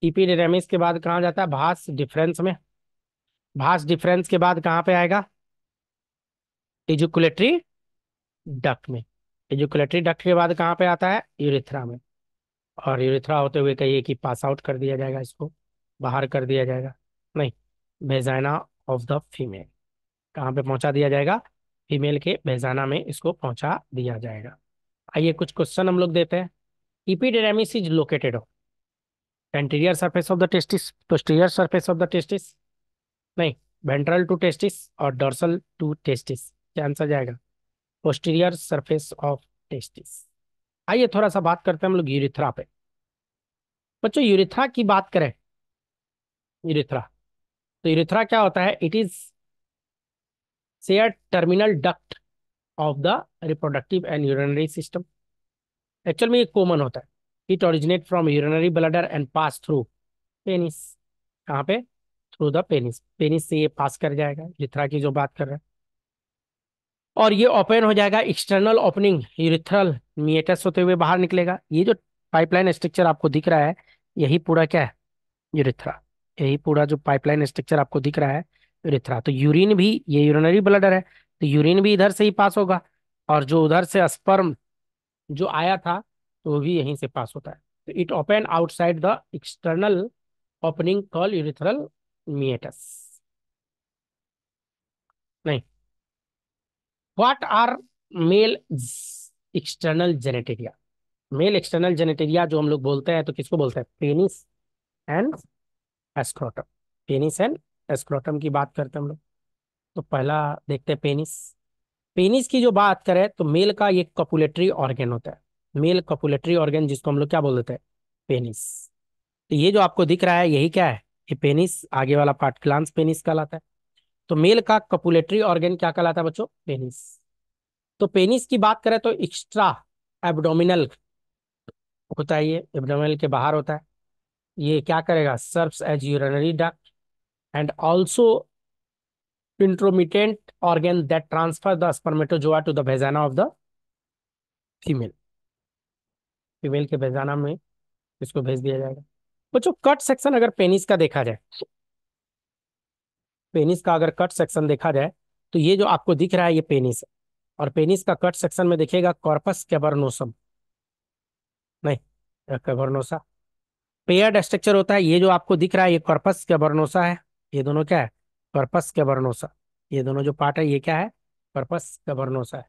ईपी डिडेमिस के बाद कहाँ जाता है भास डिफरेंस में भास डिफरेंस के बाद कहाँ पे आएगा इजुकुलेटरी डक में इजुकुलेटरी डक के बाद कहाँ पे आता है यूरिथ्रा में और यूरिथ्रा होते हुए कहिए कि पास आउट कर दिया जाएगा इसको बाहर कर दिया जाएगा नहीं भेजाना ऑफ द फीमेल कहाँ पे पहुंचा दिया जाएगा फीमेल के बेजाना में इसको पहुंचा दिया जाएगा आइए कुछ क्वेश्चन हम लोग देते हैं epididymis is located of anterior surface of the testis posterior surface of the testis नहीं वेंट्रल टू टेस्टिस और डॉर्सल टू टेस्टिस क्या आंसर जाएगा पोस्टीरियर सर्फेस ऑफ टेस्टिस आइए थोड़ा सा बात करते हैं हम लोग यूरिथ्रा पे बच्चों यूरिथ्रा की बात करें यूरिथ्रा तो यूरिथ्रा क्या होता है it is shared terminal duct of the reproductive and urinary system actual में ये कॉमन होता है it originate from urinary bladder and pass through penis कहाँ पे थ्रू द पेनिस पेनिस से ये पास कर जाएगा यूरिथ्रा की जो बात कर रहे हैं और ये ओपन हो जाएगा एक्सटर्नल ओपनिंग यूरिथ्रल मिएटस होते हुए बाहर निकलेगा ये जो पाइपलाइन स्ट्रक्चर आपको दिख रहा है यही पूरा क्या है यूरिथ्रा यही पूरा जो पाइपलाइन स्ट्रक्चर आपको दिख रहा है यूरिथ्रा तो यूरिन भी ये यूरिनरी ब्लडर है तो यूरिन भी इधर से ही पास होगा और जो उधर से स्पर्म जो आया था तो वो भी यहीं से पास होता है तो it open outside the external opening call urethral meatus नहीं what are male external genitalia male external genitalia जो हम लोग बोलते हैं तो किसको बोलते हैं penis and scrotum penis and scrotum की बात करते हैं हम लोग तो पहला देखते हैं पेनिस पेनिस की जो बात करें तो मेल का एक कॉपुलेटरी ऑर्गेन होता है मेल कॉपुलेटरी ऑर्गेन जिसको हम लोग क्या बोल देते हैं पेनिस तो ये जो आपको दिख रहा है यही क्या है ये पेनिस आगे वाला पार्ट ग्लांस पेनिस कहलाता है तो मेल का कपुलेटरी ऑर्गेन क्या कहलाता है बच्चों पेनिस तो पेनिस की बात करें तो एक्स्ट्रा एब्डोमिनल होता है ये एब्डोमिनल के बाहर होता है ये क्या करेगा serves as urinary duct and also intromittent organ that transfer the spermatozoa to the vagina of the female female के भेजाना में इसको भेज दिया जाएगा बच्चों कट सेक्शन अगर पेनिस का देखा जाए पेनिस का अगर कट सेक्शन देखा जाए तो ये जो आपको दिख रहा है ये पेनिस है और पेनिस का कट सेक्शन में देखिएगा कॉर्पस कैबरनोसम नहीं कैबरनोसा पेयर्ड स्ट्रक्चर होता है ये जो आपको दिख रहा है ये कॉर्पस कैबरनोसा है ये दोनों क्या है कॉर्पस कैबरनोसा ये दोनों जो पार्ट है ये क्या है कॉर्पस कैबरनोसा है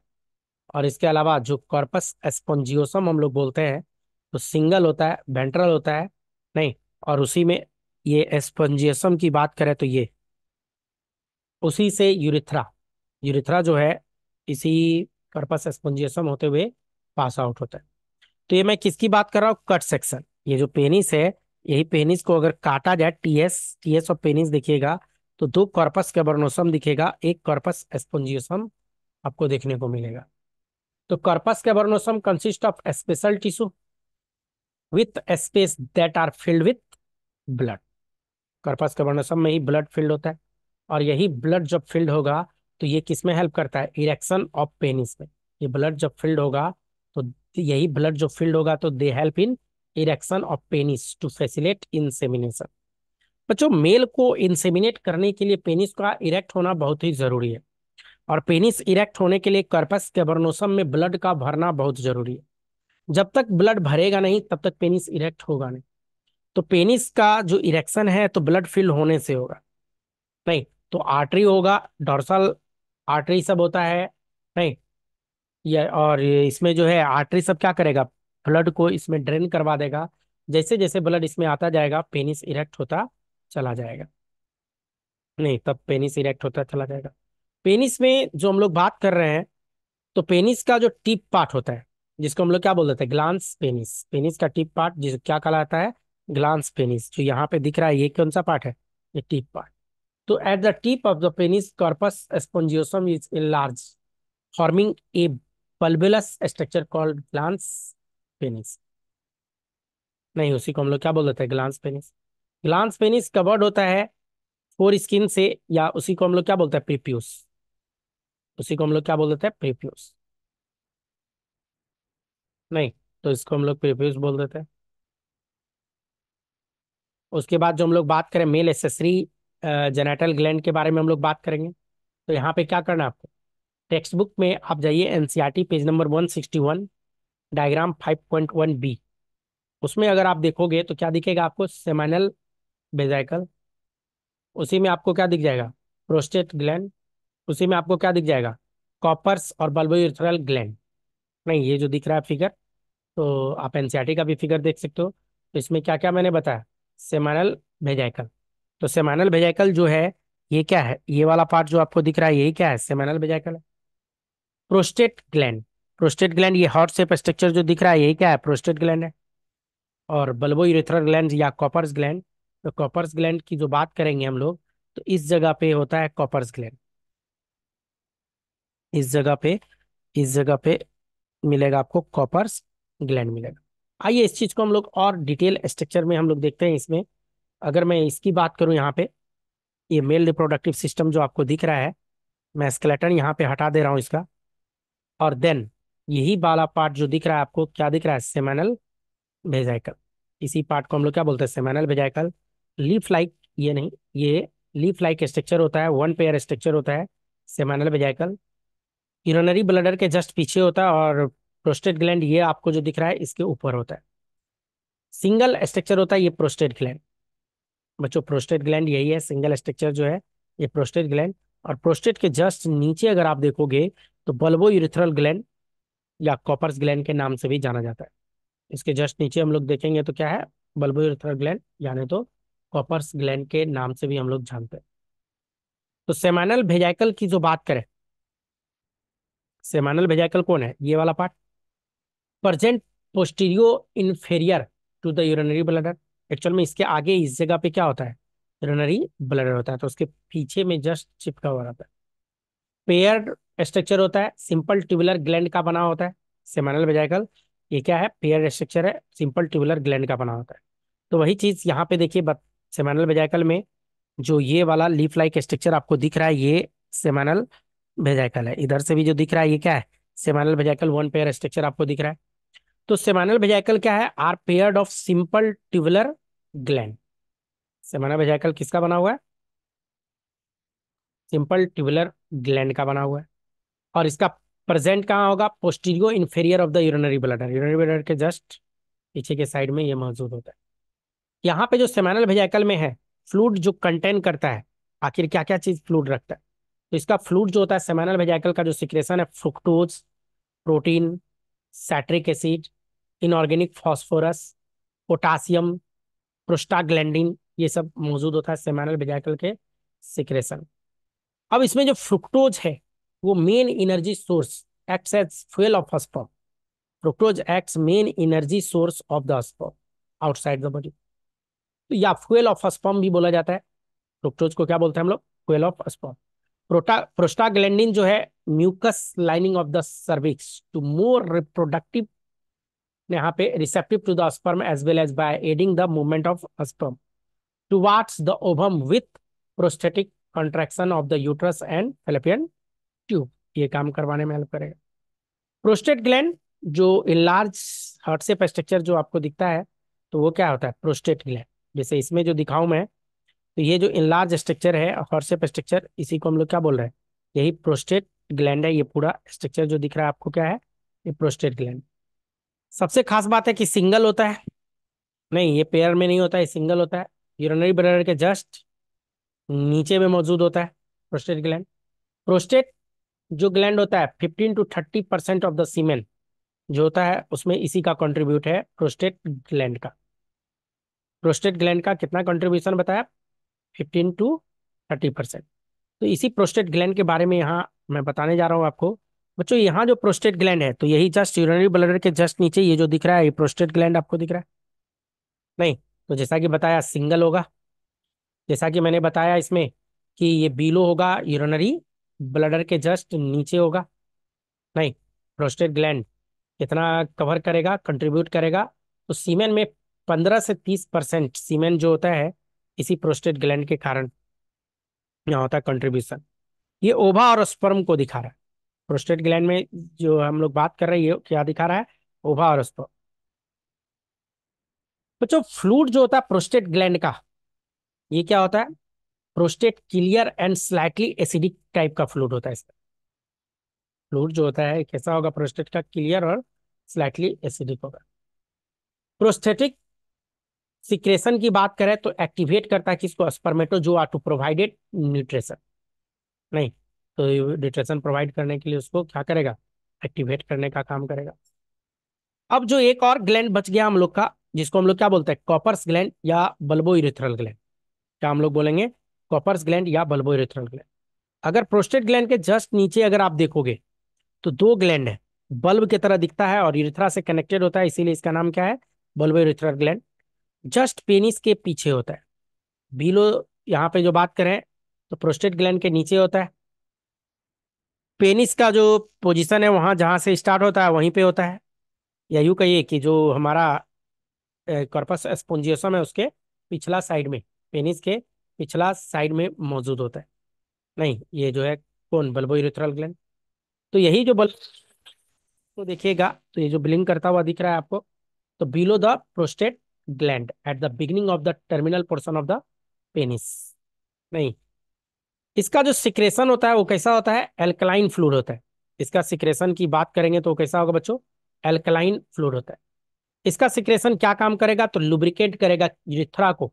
और इसके अलावा जो कॉर्पस एस्पॉन्जियोसम हम लोग बोलते हैं तो सिंगल होता है वेंट्रल होता है नहीं और उसी में ये एस्पॉन्जियसम की बात करें तो ये उसी से यूरिथ्रा यूरिथ्रा जो है इसी कर्पस एस्पोजियसम होते हुए पास आउट होता है तो ये मैं किसकी बात कर रहा हूँ कट सेक्शन ये जो पेनिस है यही पेनिस को अगर काटा जाए टीएस टीएस और पेनिस दिखेगा तो दो कॉर्पस कैबरनोसम दिखेगा एक कॉर्पस एस्पॉन्जियोसम आपको देखने को मिलेगा तो corpus cavernosum consist of special tissue with space that are filled with blood corpus cavernosum में ही ब्लड फिल्ड होता है और यही ब्लड जब फिल्ड होगा तो ये किस में हेल्प करता है इरेक्शन ऑफ पेनिस में ये ब्लड जब फिल्ड होगा तो यही ब्लड जो फिल्ड होगा तो they help in erection of penis to facilitate insemination बच्चों मेल को इंसेमिनेट करने के लिए पेनिस का इरेक्ट होना बहुत ही जरूरी है और पेनिस इरेक्ट होने के लिए कर्पस कैबरनोसम में ब्लड का भरना बहुत जरूरी है जब तक ब्लड भरेगा नहीं तब तक पेनिस इरेक्ट होगा नहीं तो पेनिस का जो इरेक्शन है तो ब्लड फिल होने से होगा नहीं तो आर्टरी होगा डॉर्सल आर्टरी सब होता है नहीं ये और इसमें जो है आर्टरी सब क्या करेगा ब्लड को इसमें ड्रेन करवा देगा जैसे जैसे ब्लड इसमें आता जाएगा पेनिस इरेक्ट होता चला जाएगा नहीं तब पेनिस इरेक्ट होता चला जाएगा पेनिस में जो हम लोग बात कर रहे हैं तो पेनिस का जो टिप पार्ट होता है जिसको हम लोग क्या बोल देते हैं ग्लांस पेनिस पेनिस का टिप पार्ट जिसको क्या कहलाता है ग्लांस पेनिस जो यहाँ पे दिख रहा है ये कौन सा पार्ट है ये टिप पार्ट तो at the tip of the penis corpus spongiosum is enlarged forming a bulbous structure called glans penis नहीं उसी को हम लोग क्या बोल देते हैं glans penis glans penis covered होता है फोर स्किन से या उसी को हम लोग क्या बोलते हैं प्रीप्यूस उसी को हम लोग क्या बोल देते हैं प्रीप्यूस नहीं तो इसको हम लोग प्रीप्यूस बोल देते हैं उसके बाद जो हम लोग बात करें मेल एसेसरी जेनेटल ग्लैंड के बारे में हम लोग बात करेंगे तो यहाँ पे क्या करना है आपको टेक्स्ट बुक में आप जाइए NCERT page number 161 diagram 5.1 B उसमें अगर आप देखोगे तो क्या दिखेगा आपको सेमानल बेजाइकल उसी में आपको क्या दिख जाएगा प्रोस्टेट ग्लैंड उसी में आपको क्या दिख जाएगा कॉपर्स और बल्बोयूथरल ग्लैंड नहीं ये जो दिख रहा है फिगर तो आप एनसीईआरटी का भी फिगर देख सकते हो तो इसमें क्या क्या मैंने बताया सेमानल भेजाइकल तो सेमाइनल वेजाइकल जो है ये क्या है ये वाला पार्ट जो आपको दिख रहा है यही क्या है सेमाइनल वेजाइकल है प्रोस्टेट ग्लैंड प्रोस्टेट ग्लैंड ये हॉट सेप स्ट्रक्चर जो दिख रहा है यही क्या है प्रोस्टेट ग्लैंड है और बल्बो यूरेथ्रल ग्लैंड या कॉपर्स ग्लैंड तो कॉपर्स ग्लैंड की जो बात करेंगे हम लोग तो इस जगह पे होता है कॉपर्स ग्लैंड इस जगह पे इस जगह पे मिलेगा आपको कॉपर्स ग्लैंड मिलेगा आइए इस चीज को हम लोग और डिटेल स्ट्रक्चर में हम लोग देखते हैं इसमें अगर मैं इसकी बात करूं यहाँ पे ये मेल रिप्रोडक्टिव सिस्टम जो आपको दिख रहा है मैं स्केलेटन यहाँ पे हटा दे रहा हूँ इसका और देन यही बाला पार्ट जो दिख रहा है आपको क्या दिख रहा है सेमेनल भेजाइकल इसी पार्ट को हम लोग क्या बोलते हैं सेमेनल भेजाइकल लीफ लाइक ये नहीं ये लीफ लाइक स्ट्रक्चर होता है वन पेयर स्ट्रक्चर होता है सेमेनल भेजाइकल यूरोनरी ब्लडर के जस्ट पीछे होता है और प्रोस्टेट ग्लैंड ये आपको जो दिख रहा है इसके ऊपर होता है सिंगल स्ट्रक्चर होता है ये प्रोस्टेट ग्लैंड बच्चों प्रोस्टेट ग्लैंड यही है सिंगल स्ट्रक्चर जो है ये प्रोस्टेट ग्लैंड और प्रोस्टेट के जस्ट नीचे अगर आप देखोगे तो बल्बो यूरिथरल ग्लैंड या कॉपर्स ग्लैंड के नाम से भी जाना जाता है इसके जस्ट नीचे हम लोग देखेंगे तो क्या है बल्बो यूरिथरल ग्लैंड यानी तो कॉपर्स ग्लैंड के नाम से भी हम लोग जानते हैं तो सेमानल भेजाइकल की जो बात करें सेमानल भेजाइकल कौन है ये वाला part present posterior inferior to the urinary bladder actual में इसके आगे इस जगह पे क्या होता है रिनरी ब्लडर होता है तो उसके पीछे में जस्ट चिपका हुआ रहता है पेयर स्ट्रक्चर होता है सिंपल ट्यूबुलर ग्लैंड का बना होता है सेमानल वेजाइकल ये क्या है पेयर स्ट्रक्चर है सिंपल ट्यूबुलर ग्लैंड का बना होता है तो वही चीज यहाँ पे देखिए सेमानल वेजाइकल में जो ये वाला लीफ लाइक स्ट्रक्चर आपको दिख रहा है ये सेमानल वेजाइकल है इधर से भी जो दिख रहा है ये क्या है seminal vesicle one pair structure आपको दिख रहा है तो सेमानल वेजाइकल क्या है are paired of simple tubular gland seminal vesicle किसका बना हुआ है सिंपल ट्यूबुलर ग्लैंड का बना हुआ है और इसका प्रेजेंट कहाँ होगा posterior inferior of the urinary bladder urinary bladder के जस्ट पीछे के साइड में ये मौजूद होता है यहाँ पे जो सेमानल वेजाइकल में है फ्लूड जो कंटेन करता है आखिर क्या क्या चीज़ फ्लूड रखता है तो इसका फ्लूड जो होता है सेमानल वेजाइकल का जो सिक्रेशन है fructose protein citric acid inorganic phosphorus potassium prostaglandin ये सब मौजूद होता है सेमानल बेजाइकल के सिक्रेशन अब इसमें जो फ्रुक्टोज है वो main energy source acts as fuel of sperm fructose acts main energy source of the sperm outside the body तो या फ्यूल ऑफ हस्पर्म भी बोला जाता है फ्रुक्टोज को क्या बोलते हैं हम लोग फ्यूल ऑफ हस्पर्म प्रोटा प्रोस्टाग्लैंडिन जो है mucus lining of the cervix to more reproductive यहाँ पे receptive to the sperm as well as by aiding the movement of sperm towards the ovum with prostatic contraction of the uterus and fallopian tube ये काम करवाने में help करेगा prostate gland जो large heart structure जो आपको दिखता है तो वो क्या होता है प्रोस्टेट ग्लैंड जैसे इसमें जो दिखाऊं मैं तो ये जो इनलार्ज स्ट्रक्चर है हॉर्सेप स्ट्रक्चर इसी को हम लोग क्या बोल रहे हैं यही प्रोस्टेट ग्लैंड है ये पूरा स्ट्रक्चर जो दिख रहा है आपको क्या है ये प्रोस्टेट ग्लैंड सबसे खास बात है कि सिंगल होता है नहीं ये पेयर में नहीं होता है सिंगल होता है यूरोनरी ब्लडर के जस्ट नीचे में मौजूद होता है प्रोस्टेट ग्लैंड प्रोस्टेट जो ग्लैंड होता है fifteen to thirty percent of the semen जो होता है उसमें इसी का कंट्रीब्यूट है प्रोस्टेट ग्लैंड का प्रोस्टेट ग्लैंड का कितना कंट्रीब्यूशन बताया फिफ्टीन टू थर्टी परसेंट तो इसी प्रोस्टेट ग्लैंड के बारे में यहाँ मैं बताने जा रहा हूँ आपको बच्चों यहाँ जो प्रोस्टेट ग्लैंड है तो यही जस्ट यूरिनरी ब्लडर के जस्ट नीचे ये जो दिख रहा है ये प्रोस्टेट ग्लैंड आपको दिख रहा है नहीं तो जैसा कि बताया सिंगल होगा जैसा कि मैंने बताया इसमें कि ये बीलो होगा यूरिनरी ब्लडर के जस्ट नीचे होगा नहीं प्रोस्टेट ग्लैंड कितना कवर करेगा कंट्रीब्यूट करेगा तो सीमेन में पंद्रह से तीस परसेंट सीमेन जो होता है इसी प्रोस्टेट ग्लैंड के कारण यहाँ होता है कंट्रीब्यूशन ये ओभा और स्पर्म को दिखा रहा है प्रोस्टेट ग्लैंड में जो हम लोग बात कर रहे हैं क्या दिखा रहा है ओभा और स्पर्म बच्चों फ्लूड जो होता है प्रोस्टेट ग्लैंड का ये क्या होता है prostate clear and slightly acidic type का फ्लूड होता है इसका फ्लूड जो होता है कैसा होगा प्रोस्टेट का क्लियर और स्लाइटली एसिडिक होगा प्रोस्थेटिक सिक्रेशन की बात करें तो एक्टिवेट करता है किसको स्पर्मेटो जो आर टू प्रोवाइडेड न्यूट्रेशन नहीं तो न्यूट्रिशन प्रोवाइड करने के लिए उसको क्या करेगा एक्टिवेट करने का काम करेगा अब जो एक और ग्लैंड बच गया हम लोग का जिसको हम लोग क्या बोलते हैं कॉपर्स ग्लैंड या बल्बो इरेथरल ग्लैंड क्या हम लोग बोलेंगे कॉपर्स ग्लैंड या बल्बो इरेथरल ग्लैंड अगर प्रोस्टेट ग्लैंड के जस्ट नीचे अगर आप देखोगे तो दो ग्लैंड है बल्ब की तरह दिखता है और इरेथ्रा से कनेक्टेड होता है इसीलिए इसका नाम क्या है bulbo urethral gland just penis के पीछे होता है बिलो यहाँ पे जो बात करें तो प्रोस्टेट ग्लैंड के नीचे होता है पेनिस का जो पोजीशन है वहाँ जहाँ से स्टार्ट होता है वहीं पे होता है या यूँ कहिए कि जो हमारा कॉर्पस स्पोन्जियोसम है उसके पिछला साइड में पेनिस के पिछला साइड में मौजूद होता है नहीं ये जो है कौन बल्बो यूरेथ्रल ग्लैंड तो यही जो बल्ब तो देखिएगा तो ये जो ब्लिंग करता हुआ दिख रहा है आपको तो below the prostate gland at the beginning of the terminal portion of the penis नहीं इसका जो सिक्रेशन होता है वो कैसा होता है एल्कलाइन फ्लूड होता है इसका सिक्रेशन की बात करेंगे तो कैसा होगा बच्चों एल्कलाइन फ्लूड होता है इसका सिक्रेशन क्या काम करेगा तो लुब्रिकेट करेगा यूरिथ्रा को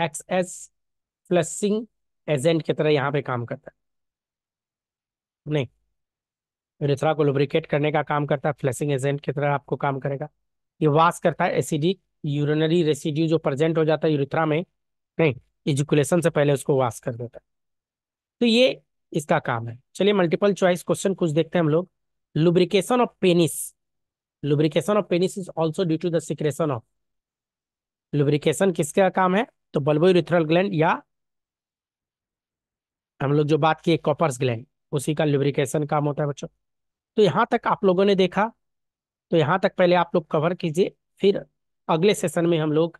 एक्स एस फ्लसिंग एजेंट की तरह यहाँ पे काम करता है नहीं यूरिथ्रा को लुब्रिकेट करने का काम करता है फ्लसिंग एजेंट की तरह आपको काम करेगा ये वास करता है एसिडिक यूरिनरी रेसिड्यू जो प्रेजेंट हो जाता है यूरिथ्रा में नहीं इजुकुलेशन से पहले उसको वास कर देता है तो ये इसका काम है चलिए मल्टीपल चॉइस क्वेश्चन कुछ देखते हैं हम लोग lubrication of penis lubrication of penis is also due to secretion of lubrication किसका काम है तो बल्बोरिथरल ग्लैंड या हम लोग जो बात किए कॉपर्स ग्लैंड उसी का लुब्रिकेशन काम होता है बच्चों तो यहां तक आप लोगों ने देखा तो यहां तक पहले आप लोग कवर कीजिए फिर अगले सेशन में हम लोग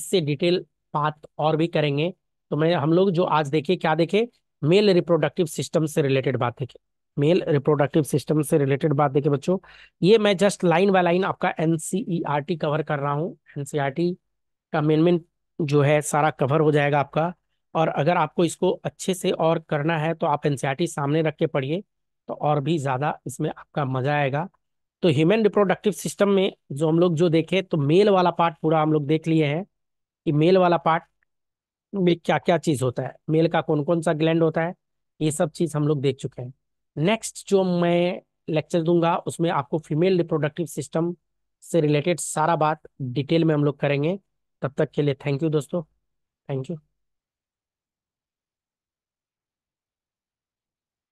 इससे डिटेल बात और भी करेंगे तो मैं हम लोग जो आज देखे क्या देखे मेल रिप्रोडक्टिव सिस्टम से रिलेटेड बात है मेल रिप्रोडक्टिव सिस्टम से रिलेटेड बात देखिए बच्चों ये मैं जस्ट लाइन बाय लाइन आपका एनसीईआरटी कवर e कर रहा हूँ एनसीईआरटी e का मेन मेन जो है सारा कवर हो जाएगा आपका और अगर आपको इसको अच्छे से और करना है तो आप एनसीईआरटी e सामने रख के पढ़िए तो और भी ज़्यादा इसमें आपका मजा आएगा तो ह्यूमन रिप्रोडक्टिव सिस्टम में जो हम लोग जो देखे तो मेल वाला पार्ट पूरा हम लोग देख लिए हैं कि मेल वाला पार्ट में क्या क्या चीज होता है मेल का कौन कौन सा ग्लैंड होता है ये सब चीज हम लोग देख चुके हैं नेक्स्ट जो मैं लेक्चर दूंगा उसमें आपको फीमेल रिप्रोडक्टिव सिस्टम से रिलेटेड सारा बात डिटेल में हम लोग करेंगे तब तक के लिए थैंक यू दोस्तों थैंक यू